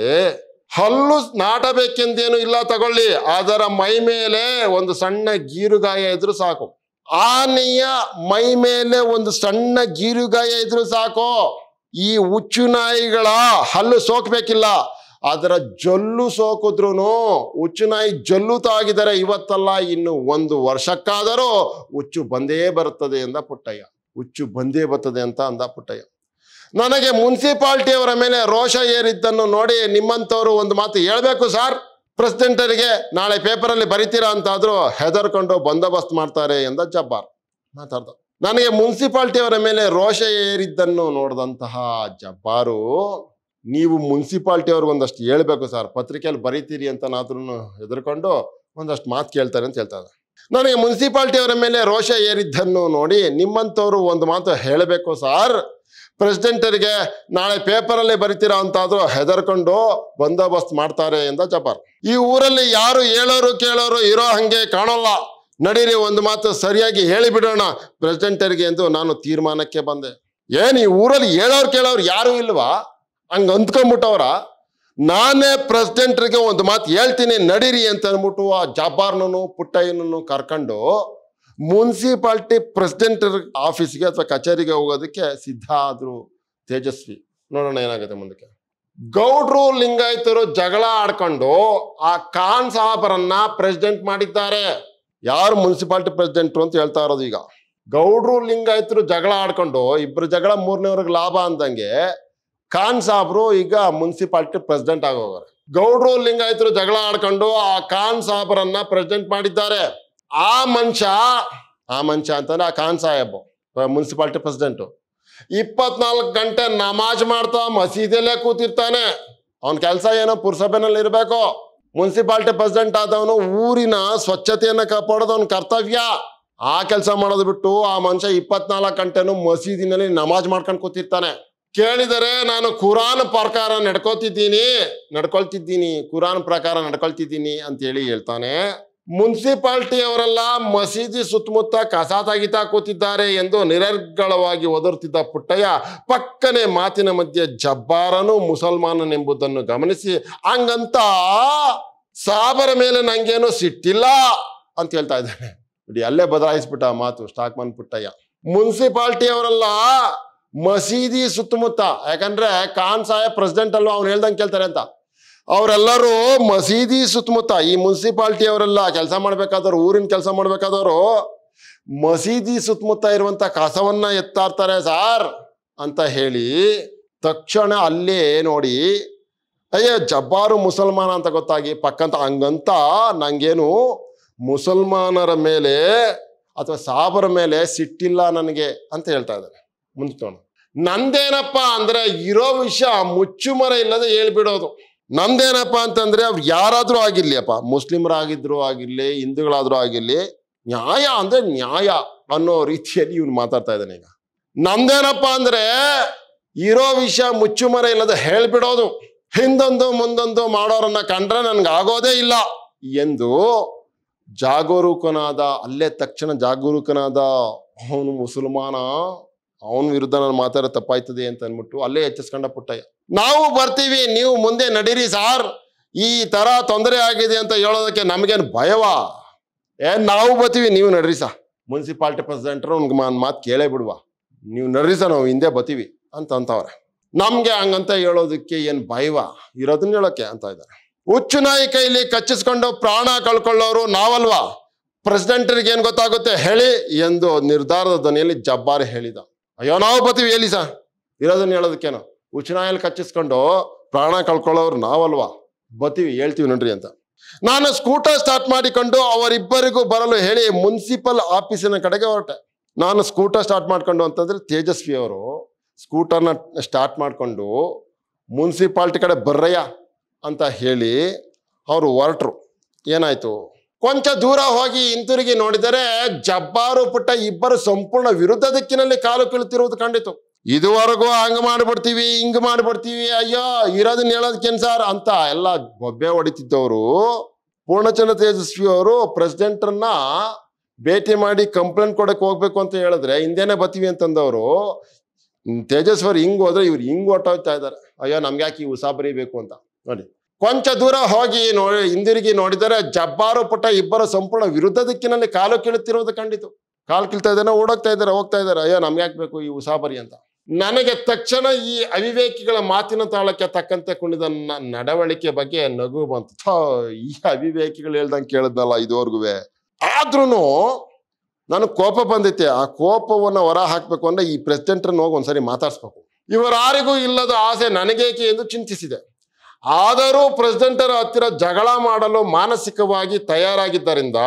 ಹಲ್ಲು ನಾಟಬೇಕೆಂದೇನು ಇಲ್ಲ ತಗೊಳ್ಳಿ ಅದರ ಮೈ ಮೇಲೆ ಒಂದು ಸಣ್ಣ ಗೀರುಗಾಯ ಇದ್ರೂ ಸಾಕು ಆನೆಯ ಮೈ ಮೇಲೆ ಒಂದು ಸಣ್ಣ ಗೀರುಗಾಯ ಇದ್ರೂ ಸಾಕು ಈ ಹುಚ್ಚು ನಾಯಿಗಳ ಹಲ್ಲು ಸೋಕ್ಬೇಕಿಲ್ಲ ಅದರ ಜೊಲ್ಲು ಸೋಕಿದ್ರು ಹುಚ್ಚು ನಾಯಿ ಜೊಲ್ಲು ತಾಗಿದರೆ ಇವತ್ತಲ್ಲ ಇನ್ನು ಒಂದು ವರ್ಷಕ್ಕಾದರೂ ಹುಚ್ಚು ಬಂದೇ ಬರುತ್ತದೆ ಎಂದ ಪುಟ್ಟಯ್ಯ ಹುಚ್ಚು ಬಂದೇ ಬರ್ತದೆ ಅಂತ ಅಂದ ಪುಟ್ಟಯ್ಯ ನನಗೆ ಮುನ್ಸಿಪಾಲ್ಟಿಯವರ ಮೇಲೆ ರೋಷ ಏರಿದ್ದನ್ನು ನೋಡಿ ನಿಮ್ಮಂಥವ್ರು ಒಂದು ಮಾತು ಹೇಳಬೇಕು ಸರ್ ಪ್ರೆಸಿಡೆಂಟರಿಗೆ ನಾಳೆ ಪೇಪರಲ್ಲಿ ಬರಿತೀರಾ ಅಂತಾದರೂ ಹೆದರ್ಕೊಂಡು ಬಂದೋಬಸ್ತ್ ಮಾಡ್ತಾರೆ ಎಂದ ಜಬ್ಬಾರ್ ಮಾತಾಡ್ದ ನನಗೆ ಮುನ್ಸಿಪಾಲ್ಟಿಯವರ ಮೇಲೆ ರೋಷ ಏರಿದ್ದನ್ನು ನೋಡಿದಂತಹ ಜಬ್ಬಾರು ನೀವು ಮುನ್ಸಿಪಾಲ್ಟಿಯವ್ರಿಗೆ ಒಂದಷ್ಟು ಹೇಳ್ಬೇಕು ಸರ್ ಪತ್ರಿಕೆಯಲ್ಲಿ ಬರೀತೀರಿ ಅಂತ ನಾದ್ರೂ ಹೆದರ್ಕೊಂಡು ಒಂದಷ್ಟು ಮಾತು ಕೇಳ್ತಾರೆ ಅಂತ ಹೇಳ್ತಾರೆ ನನಗೆ ಅವರ ಮೇಲೆ ರೋಷ ಏರಿದ್ದನ್ನು ನೋಡಿ ನಿಮ್ಮಂಥವ್ರು ಒಂದು ಮಾತು ಹೇಳಬೇಕು ಸರ್ ಪ್ರೆಸಿಡೆಂಟರಿಗೆ ನಾಳೆ ಪೇಪರಲ್ಲಿ ಬರೀತೀರಾ ಅಂತಾದರೂ ಹೆದರ್ಕೊಂಡು ಬಂದೋಬಸ್ತ್ ಮಾಡ್ತಾರೆ ಎಂದ ಜಪಾರ್ ಈ ಊರಲ್ಲಿ ಯಾರು ಹೇಳೋರು ಕೇಳೋರು ಇರೋ ಹಾಗೆ ಕಾಣೋಲ್ಲ ನಡೀರಿ ಒಂದು ಮಾತು ಸರಿಯಾಗಿ ಹೇಳಿಬಿಡೋಣ ಪ್ರೆಸಿಡೆಂಟರಿಗೆ ಎಂದು ನಾನು ತೀರ್ಮಾನಕ್ಕೆ ಬಂದೆ ಏನ್ ಈ ಊರಲ್ಲಿ ಹೇಳೋರು ಕೇಳೋರು ಯಾರು ಇಲ್ವಾ ಹಂಗ ಅಂದ್ಕೊಂಡ್ಬಿಟ್ಟವ್ರ ನಾನೇ ಪ್ರೆಸಿಡೆಂಟ್ರಿಗೆ ಒಂದು ಮಾತು ಹೇಳ್ತೀನಿ ನಡೀರಿ ಅಂತ ಅಂದ್ಬಿಟ್ಟು ಆ ಜಬಾರ್ನೂ ಪುಟ್ಟಯ್ಯನನ್ನು ಕರ್ಕೊಂಡು ಮುನ್ಸಿಪಾಲ್ಟಿ ಪ್ರೆಸಿಡೆಂಟ್ ಆಫೀಸ್ಗೆ ಅಥವಾ ಕಚೇರಿಗೆ ಹೋಗೋದಕ್ಕೆ ಸಿದ್ಧ ಆದ್ರು ತೇಜಸ್ವಿ ನೋಡೋಣ ಏನಾಗುತ್ತೆ ಮುಂದಕ್ಕೆ ಗೌಡ್ರು ಲಿಂಗಾಯತರು ಜಗಳ ಆಡ್ಕೊಂಡು ಆ ಖಾನ್ ಸಾಹಬರನ್ನ ಪ್ರೆಸಿಡೆಂಟ್ ಮಾಡಿದ್ದಾರೆ ಯಾರು ಮುನ್ಸಿಪಾಲ್ಟಿ ಪ್ರೆಸಿಡೆಂಟ್ರು ಅಂತ ಹೇಳ್ತಾ ಇರೋದು ಈಗ ಗೌಡ್ರು ಲಿಂಗಾಯತರು ಜಗಳ ಆಡ್ಕೊಂಡು ಇಬ್ಬರು ಜಗಳ ಮೂರನೇವ್ರಿಗೆ ಲಾಭ ಅಂದಂಗೆ ಖಾನ್ ಸಾಬ್ರು ಈಗ ಮುನ್ಸಿಪಾಲ್ಟಿ ಪ್ರೆಸಿಡೆಂಟ್ ಆಗೋಗಾರೆ ಗೌಡ್ರು ಲಿಂಗಾಯತರು ಜಗಳ ಆಡ್ಕೊಂಡು ಆ ಖಾನ್ ಸಾಬ್ರನ್ನ ಪ್ರೆಸಿಡೆಂಟ್ ಮಾಡಿದ್ದಾರೆ ಆ ಮನುಷ್ಯ ಆ ಮನುಷ್ಯ ಅಂತಂದ್ರೆ ಆ ಖಾನ್ ಸಾಹೇಬ್ ಮುನ್ಸಿಪಾಲ್ಟಿ ಪ್ರೆಸಿಡೆಂಟು ಇಪ್ಪತ್ನಾಲ್ಕು ಗಂಟೆ ನಮಾಜ್ ಮಾಡ್ತಾ ಮಸೀದಿಯಲ್ಲೇ ಕೂತಿರ್ತಾನೆ ಅವನ ಕೆಲಸ ಏನೋ ಪುರಸಭೆನಲ್ಲಿ ಇರಬೇಕು ಮುನ್ಸಿಪಾಲ್ಟಿ ಪ್ರೆಸಿಡೆಂಟ್ ಆದವನು ಊರಿನ ಸ್ವಚ್ಛತೆಯನ್ನು ಕಾಪಾಡೋದು ಅವನ ಕರ್ತವ್ಯ ಆ ಕೆಲಸ ಮಾಡೋದು ಬಿಟ್ಟು ಆ ಮನುಷ್ಯ ಇಪ್ಪತ್ನಾಲ್ಕು ಗಂಟೆನು ಮಸೀದಿನಲ್ಲಿ ನಮಾಜ್ ಮಾಡ್ಕೊಂಡು ಕೂತಿರ್ತಾನೆ ಕೇಳಿದರೆ ನಾನು ಕುರಾನ್ ಪ್ರಕಾರ ನಡ್ಕೋತಿದ್ದೀನಿ ನಡ್ಕೊಳ್ತಿದ್ದೀನಿ ಕುರಾನ್ ಪ್ರಕಾರ ನಡ್ಕೊಳ್ತಿದ್ದೀನಿ ಹೇಳಿ ಹೇಳ್ತಾನೆ ಮುನ್ಸಿಪಾಲ್ಟಿ ಅವರೆಲ್ಲ ಮಸೀದಿ ಸುತ್ತಮುತ್ತ ಕಸ ತಾಗಿತಾ ಕೂತಿದ್ದಾರೆ ಎಂದು ನಿರರ್ಗಳವಾಗಿ ಒದರುತ್ತಿದ್ದ ಪುಟ್ಟಯ್ಯ ಪಕ್ಕನೆ ಮಾತಿನ ಮಧ್ಯೆ ಜಬ್ಬಾರನು ಮುಸಲ್ಮಾನನೆಂಬುದನ್ನು ಗಮನಿಸಿ ಹಂಗಂತ ಸಾಬರ ಮೇಲೆ ನಂಗೇನು ಸಿಟ್ಟಿಲ್ಲ ಅಂತ ಹೇಳ್ತಾ ಇದ್ದಾನೆ ಇಡೀ ಅಲ್ಲೇ ಬದಲಾಯಿಸ್ಬಿಟ್ಟ ಮಾತು ಮನ್ ಪುಟ್ಟಯ್ಯ ಮುನ್ಸಿಪಾಲ್ಟಿ ಅವರೆಲ್ಲ ಮಸೀದಿ ಸುತ್ತಮುತ್ತ ಯಾಕಂದ್ರೆ ಖಾನ್ ಸಾಹೇಬ್ ಪ್ರೆಸಿಡೆಂಟ್ ಅಲ್ವಾ ಅವ್ನು ಹೇಳ್ದಂಗೆ ಕೇಳ್ತಾರೆ ಅಂತ ಅವರೆಲ್ಲರೂ ಮಸೀದಿ ಸುತ್ತಮುತ್ತ ಈ ಮುನ್ಸಿಪಾಲ್ಟಿ ಅವರೆಲ್ಲ ಕೆಲಸ ಮಾಡ್ಬೇಕಾದವ್ರು ಊರಿನ ಕೆಲಸ ಮಾಡ್ಬೇಕಾದವರು ಮಸೀದಿ ಸುತ್ತಮುತ್ತ ಇರುವಂತ ಕಸವನ್ನ ಎತ್ತಾರ್ತಾರೆ ಸಾರ್ ಅಂತ ಹೇಳಿ ತಕ್ಷಣ ಅಲ್ಲೇ ನೋಡಿ ಅಯ್ಯ ಜಬ್ಬಾರು ಮುಸಲ್ಮಾನ ಅಂತ ಗೊತ್ತಾಗಿ ಪಕ್ಕಂತ ಹಂಗಂತ ನಂಗೇನು ಮುಸಲ್ಮಾನರ ಮೇಲೆ ಅಥವಾ ಸಾಬರ ಮೇಲೆ ಸಿಟ್ಟಿಲ್ಲ ನನಗೆ ಅಂತ ಹೇಳ್ತಾ ಇದ್ದಾರೆ ಮುಂಚೆ ನಂದೇನಪ್ಪ ಅಂದ್ರೆ ಇರೋ ವಿಷಯ ಮುಚ್ಚುಮರ ಇಲ್ಲದೆ ಹೇಳ್ಬಿಡೋದು ನಮ್ದೇನಪ್ಪ ಅಂತಂದ್ರೆ ಅವ್ರು ಯಾರಾದರೂ ಆಗಿರ್ಲಿ ಅಪ್ಪ ಆಗಿದ್ರು ಆಗಿರ್ಲಿ ಹಿಂದೂಗಳಾದ್ರೂ ಆಗಿರ್ಲಿ ನ್ಯಾಯ ಅಂದ್ರೆ ನ್ಯಾಯ ಅನ್ನೋ ರೀತಿಯಲ್ಲಿ ಇವ್ನು ಮಾತಾಡ್ತಾ ಇದ್ದಾನೆ ಈಗ ನಮ್ದೇನಪ್ಪ ಅಂದ್ರೆ ಇರೋ ವಿಷಯ ಮುಚ್ಚುಮರೆ ಇಲ್ಲದ ಹೇಳ್ಬಿಡೋದು ಹಿಂದೊಂದು ಮುಂದೊಂದು ಮಾಡೋರನ್ನ ಕಂಡ್ರೆ ನನ್ಗೆ ಆಗೋದೇ ಇಲ್ಲ ಎಂದು ಜಾಗರೂಕನಾದ ಅಲ್ಲೇ ತಕ್ಷಣ ಜಾಗರೂಕನಾದ ಅವನು ಮುಸಲ್ಮಾನ ಅವನ ವಿರುದ್ಧ ನಾನು ಮಾತಾಡೋ ತಪ್ಪಾಯ್ತದೆ ಅಂತ ಅಂದ್ಬಿಟ್ಟು ಅಲ್ಲೇ ಹೆಚ್ಚಿಸ್ಕೊಂಡ ಪುಟ್ಟಯ್ಯ ನಾವು ಬರ್ತೀವಿ ನೀವು ಮುಂದೆ ನಡೀರಿ ಸಾರ್ ಈ ಥರ ತೊಂದರೆ ಆಗಿದೆ ಅಂತ ಹೇಳೋದಕ್ಕೆ ನಮಗೇನು ಭಯವಾ ಏ ನಾವು ಬರ್ತೀವಿ ನೀವು ನಡ್ರಿ ಸಾ ಮುನ್ಸಿಪಾಲ್ಟಿ ಪ್ರೆಸಿಡೆಂಟ್ರು ಒಂದು ಮಾತು ಕೇಳೇ ಬಿಡುವ ನೀವು ನಡ್ರಿ ಸಾ ನಾವು ಹಿಂದೆ ಬತ್ತೀವಿ ಅಂತ ಅಂತವ್ರೆ ನಮಗೆ ಹಂಗಂತ ಹೇಳೋದಕ್ಕೆ ಏನು ಭಯವ ಇರೋದನ್ನ ಹೇಳೋಕ್ಕೆ ಅಂತ ಇದ್ದಾರೆ ಹುಚ್ಚು ನಾಯಿ ಕೈಲಿ ಕಚ್ಚಿಸ್ಕೊಂಡು ಪ್ರಾಣ ಕಳ್ಕೊಳ್ಳೋರು ನಾವಲ್ವಾ ಪ್ರೆಸಿಡೆಂಟ್ರಿಗೆ ಏನು ಗೊತ್ತಾಗುತ್ತೆ ಹೇಳಿ ಎಂದು ನಿರ್ಧಾರದ ಧ್ವನಿಯಲ್ಲಿ ಜಬ್ಬಾರಿ ಹೇಳಿದ ಅಯ್ಯೋ ನಾವು ಬತ್ತೀವಿ ಎಲ್ಲಿ ಸಾ ಇರೋದನ್ನ ಹೇಳೋದಕ್ಕೇನೋ ಉಚ್ಚನಾಯಲ್ಲಿ ಕಚ್ಚಿಸ್ಕೊಂಡು ಪ್ರಾಣ ಕಳ್ಕೊಳ್ಳೋರು ನಾವಲ್ವಾ ಬತ್ತೀವಿ ಹೇಳ್ತೀವಿ ನೋಡ್ರಿ ಅಂತ ನಾನು ಸ್ಕೂಟರ್ ಸ್ಟಾರ್ಟ್ ಮಾಡಿಕೊಂಡು ಅವರಿಬ್ಬರಿಗೂ ಬರಲು ಹೇಳಿ ಮುನ್ಸಿಪಲ್ ಆಫೀಸಿನ ಕಡೆಗೆ ಹೊರಟೆ ನಾನು ಸ್ಕೂಟರ್ ಸ್ಟಾರ್ಟ್ ಮಾಡ್ಕೊಂಡು ಅಂತಂದ್ರೆ ತೇಜಸ್ವಿ ಅವರು ಸ್ಕೂಟರ್ನ ಸ್ಟಾರ್ಟ್ ಮಾಡಿಕೊಂಡು ಮುನ್ಸಿಪಾಲ್ಟಿ ಕಡೆ ಬರ್ರಯ್ಯ ಅಂತ ಹೇಳಿ ಅವರು ಹೊರಟರು ಏನಾಯಿತು ಕೊಂಚ ದೂರ ಹೋಗಿ ಹಿಂತಿರುಗಿ ನೋಡಿದರೆ ಜಬ್ಬಾರು ಪುಟ್ಟ ಇಬ್ಬರು ಸಂಪೂರ್ಣ ವಿರುದ್ಧ ದಿಕ್ಕಿನಲ್ಲಿ ಕಾಲು ಕೀಳುತ್ತಿರುವುದು ಕಂಡಿತು ಇದುವರೆಗೂ ಹಂಗ ಮಾಡ್ಬಿಡ್ತೀವಿ ಹಿಂಗ್ ಮಾಡ್ಬಿಡ್ತೀವಿ ಅಯ್ಯೋ ಇರೋದನ್ನ ಹೇಳೋದ್ ಸರ್ ಅಂತ ಎಲ್ಲ ಬೊಬ್ಬೆ ಹೊಡಿತಿದ್ದವರು ಪೂರ್ಣಚಂದ್ರ ತೇಜಸ್ವಿ ಅವರು ಪ್ರೆಸಿಡೆಂಟ್ರನ್ನ ಭೇಟಿ ಮಾಡಿ ಕಂಪ್ಲೇಂಟ್ ಕೊಡಕ್ಕೆ ಹೋಗ್ಬೇಕು ಅಂತ ಹೇಳಿದ್ರೆ ಹಿಂದೇನೆ ಬರ್ತೀವಿ ಅಂತಂದವರು ತೇಜಸ್ವರು ಹಿಂಗ್ ಹೋದ್ರೆ ಇವ್ರು ಹಿಂಗ್ ಹೊಟ್ಟೋಗ್ತಾ ಇದ್ದಾರೆ ಅಯ್ಯೋ ನಮ್ಗೆ ಯಾಕೆ ಈ ಹುಸಾ ಅಂತ ನೋಡಿ ಕೊಂಚ ದೂರ ಹೋಗಿ ನೋಡಿ ಹಿಂದಿರುಗಿ ನೋಡಿದರೆ ಜಬ್ಬಾರು ಪುಟ್ಟ ಇಬ್ಬರು ಸಂಪೂರ್ಣ ವಿರುದ್ಧ ದಿಕ್ಕಿನಲ್ಲಿ ಕಾಲು ಕೀಳುತ್ತಿರುವುದು ಕಂಡಿತು ಕಾಲು ಕೀಳ್ತಾ ಇದ್ದಾನೆ ಓಡೋಗ್ತಾ ಇದ್ದಾರೆ ಹೋಗ್ತಾ ಇದ್ದಾರೆ ಅಯ್ಯೋ ನಮ್ಗೆ ಬೇಕು ಈ ಉಸಾಬರಿ ಅಂತ ನನಗೆ ತಕ್ಷಣ ಈ ಅವಿವೇಕಿಗಳ ಮಾತಿನ ತಾಳಕ್ಕೆ ತಕ್ಕಂತೆ ಕುಣಿದ ನಡವಳಿಕೆ ಬಗ್ಗೆ ನಗು ಬಂತು ಈ ಅವಿವೇಕಿಗಳು ಹೇಳ್ದಂಗೆ ಕೇಳಿದ್ನಲ್ಲ ಇದುವರೆಗೂ ಆದ್ರೂ ನನಗೆ ಕೋಪ ಬಂದೈತೆ ಆ ಕೋಪವನ್ನು ಹೊರ ಹಾಕ್ಬೇಕು ಅಂದರೆ ಈ ಪ್ರೆಸಿಡೆಂಟ್ರನ್ನ ಹೋಗಿ ಒಂದ್ಸರಿ ಮಾತಾಡಿಸ್ಬೇಕು ಇವರಾರಿಗೂ ಇಲ್ಲದ ಆಸೆ ನನಗೇಕೆ ಎಂದು ಚಿಂತಿಸಿದೆ ಆದರೂ ಪ್ರೆಸಿಡೆಂಟರ ಹತ್ತಿರ ಜಗಳ ಮಾಡಲು ಮಾನಸಿಕವಾಗಿ ತಯಾರಾಗಿದ್ದರಿಂದ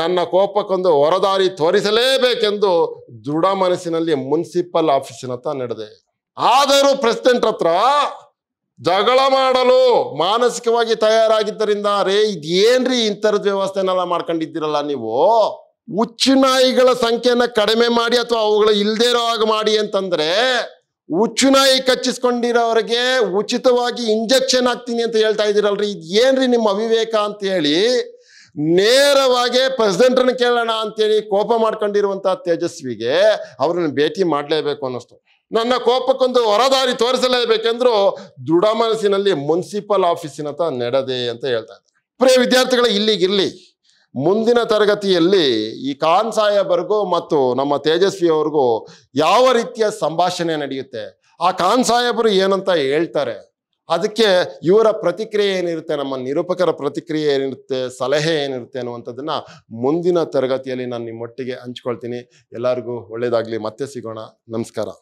ನನ್ನ ಕೋಪಕ್ಕೊಂದು ಹೊರದಾರಿ ತೋರಿಸಲೇಬೇಕೆಂದು ದೃಢ ಮನಸ್ಸಿನಲ್ಲಿ ಮುನ್ಸಿಪಲ್ ಆಫೀಸಿನ ಹತ್ರ ನಡೆದೆ ಆದರೂ ಪ್ರೆಸಿಡೆಂಟ್ ಹತ್ರ ಜಗಳ ಮಾಡಲು ಮಾನಸಿಕವಾಗಿ ತಯಾರಾಗಿದ್ದರಿಂದ ರೇ ಇದೇನ್ರಿ ಇಂಥರದ ವ್ಯವಸ್ಥೆನೆಲ್ಲ ಮಾಡ್ಕೊಂಡಿದ್ದೀರಲ್ಲ ನೀವು ಉಚ್ಚು ನಾಯಿಗಳ ಸಂಖ್ಯೆನ ಕಡಿಮೆ ಮಾಡಿ ಅಥವಾ ಅವುಗಳ ಇಲ್ಲದೇ ಇರೋ ಹಾಗೆ ಮಾಡಿ ಅಂತಂದ್ರೆ ಹುಚ್ಚುನಾಯಿ ಕಚ್ಚಿಸ್ಕೊಂಡಿರೋರಿಗೆ ಉಚಿತವಾಗಿ ಇಂಜೆಕ್ಷನ್ ಹಾಕ್ತೀನಿ ಅಂತ ಹೇಳ್ತಾ ಇದ್ದೀರಲ್ರಿ ಇದು ಏನ್ರಿ ನಿಮ್ಮ ಅವಿವೇಕ ಅಂತ ಹೇಳಿ ನೇರವಾಗಿ ಪ್ರೆಸಿಡೆಂಟ್ರನ್ನ ಕೇಳೋಣ ಅಂತೇಳಿ ಕೋಪ ಮಾಡ್ಕೊಂಡಿರುವಂತಹ ತೇಜಸ್ವಿಗೆ ಅವ್ರನ್ನ ಭೇಟಿ ಮಾಡಲೇಬೇಕು ಅನ್ನಿಸ್ತು ನನ್ನ ಕೋಪಕ್ಕೊಂದು ಹೊರದಾರಿ ತೋರಿಸಲೇಬೇಕೆಂದ್ರು ದೃಢ ಮನಸ್ಸಿನಲ್ಲಿ ಮುನ್ಸಿಪಲ್ ಆಫೀಸಿನ ನಡೆದೆ ಅಂತ ಹೇಳ್ತಾ ಇದ್ದಾರೆ ಪ್ರೇ ವಿದ್ಯಾರ್ಥಿಗಳ ಇಲ್ಲಿಗಿರ್ಲಿ ಮುಂದಿನ ತರಗತಿಯಲ್ಲಿ ಈ ಖಾನ್ ಸಾಹೇಬರಿಗೂ ಮತ್ತು ನಮ್ಮ ತೇಜಸ್ವಿಯವ್ರಿಗೂ ಯಾವ ರೀತಿಯ ಸಂಭಾಷಣೆ ನಡೆಯುತ್ತೆ ಆ ಖಾನ್ ಸಾಹೇಬರು ಏನಂತ ಹೇಳ್ತಾರೆ ಅದಕ್ಕೆ ಇವರ ಪ್ರತಿಕ್ರಿಯೆ ಏನಿರುತ್ತೆ ನಮ್ಮ ನಿರೂಪಕರ ಪ್ರತಿಕ್ರಿಯೆ ಏನಿರುತ್ತೆ ಸಲಹೆ ಏನಿರುತ್ತೆ ಅನ್ನುವಂಥದ್ದನ್ನು ಮುಂದಿನ ತರಗತಿಯಲ್ಲಿ ನಾನು ನಿಮ್ಮೊಟ್ಟಿಗೆ ಹಂಚ್ಕೊಳ್ತೀನಿ ಎಲ್ಲರಿಗೂ ಒಳ್ಳೆಯದಾಗಲಿ ಮತ್ತೆ ಸಿಗೋಣ ನಮಸ್ಕಾರ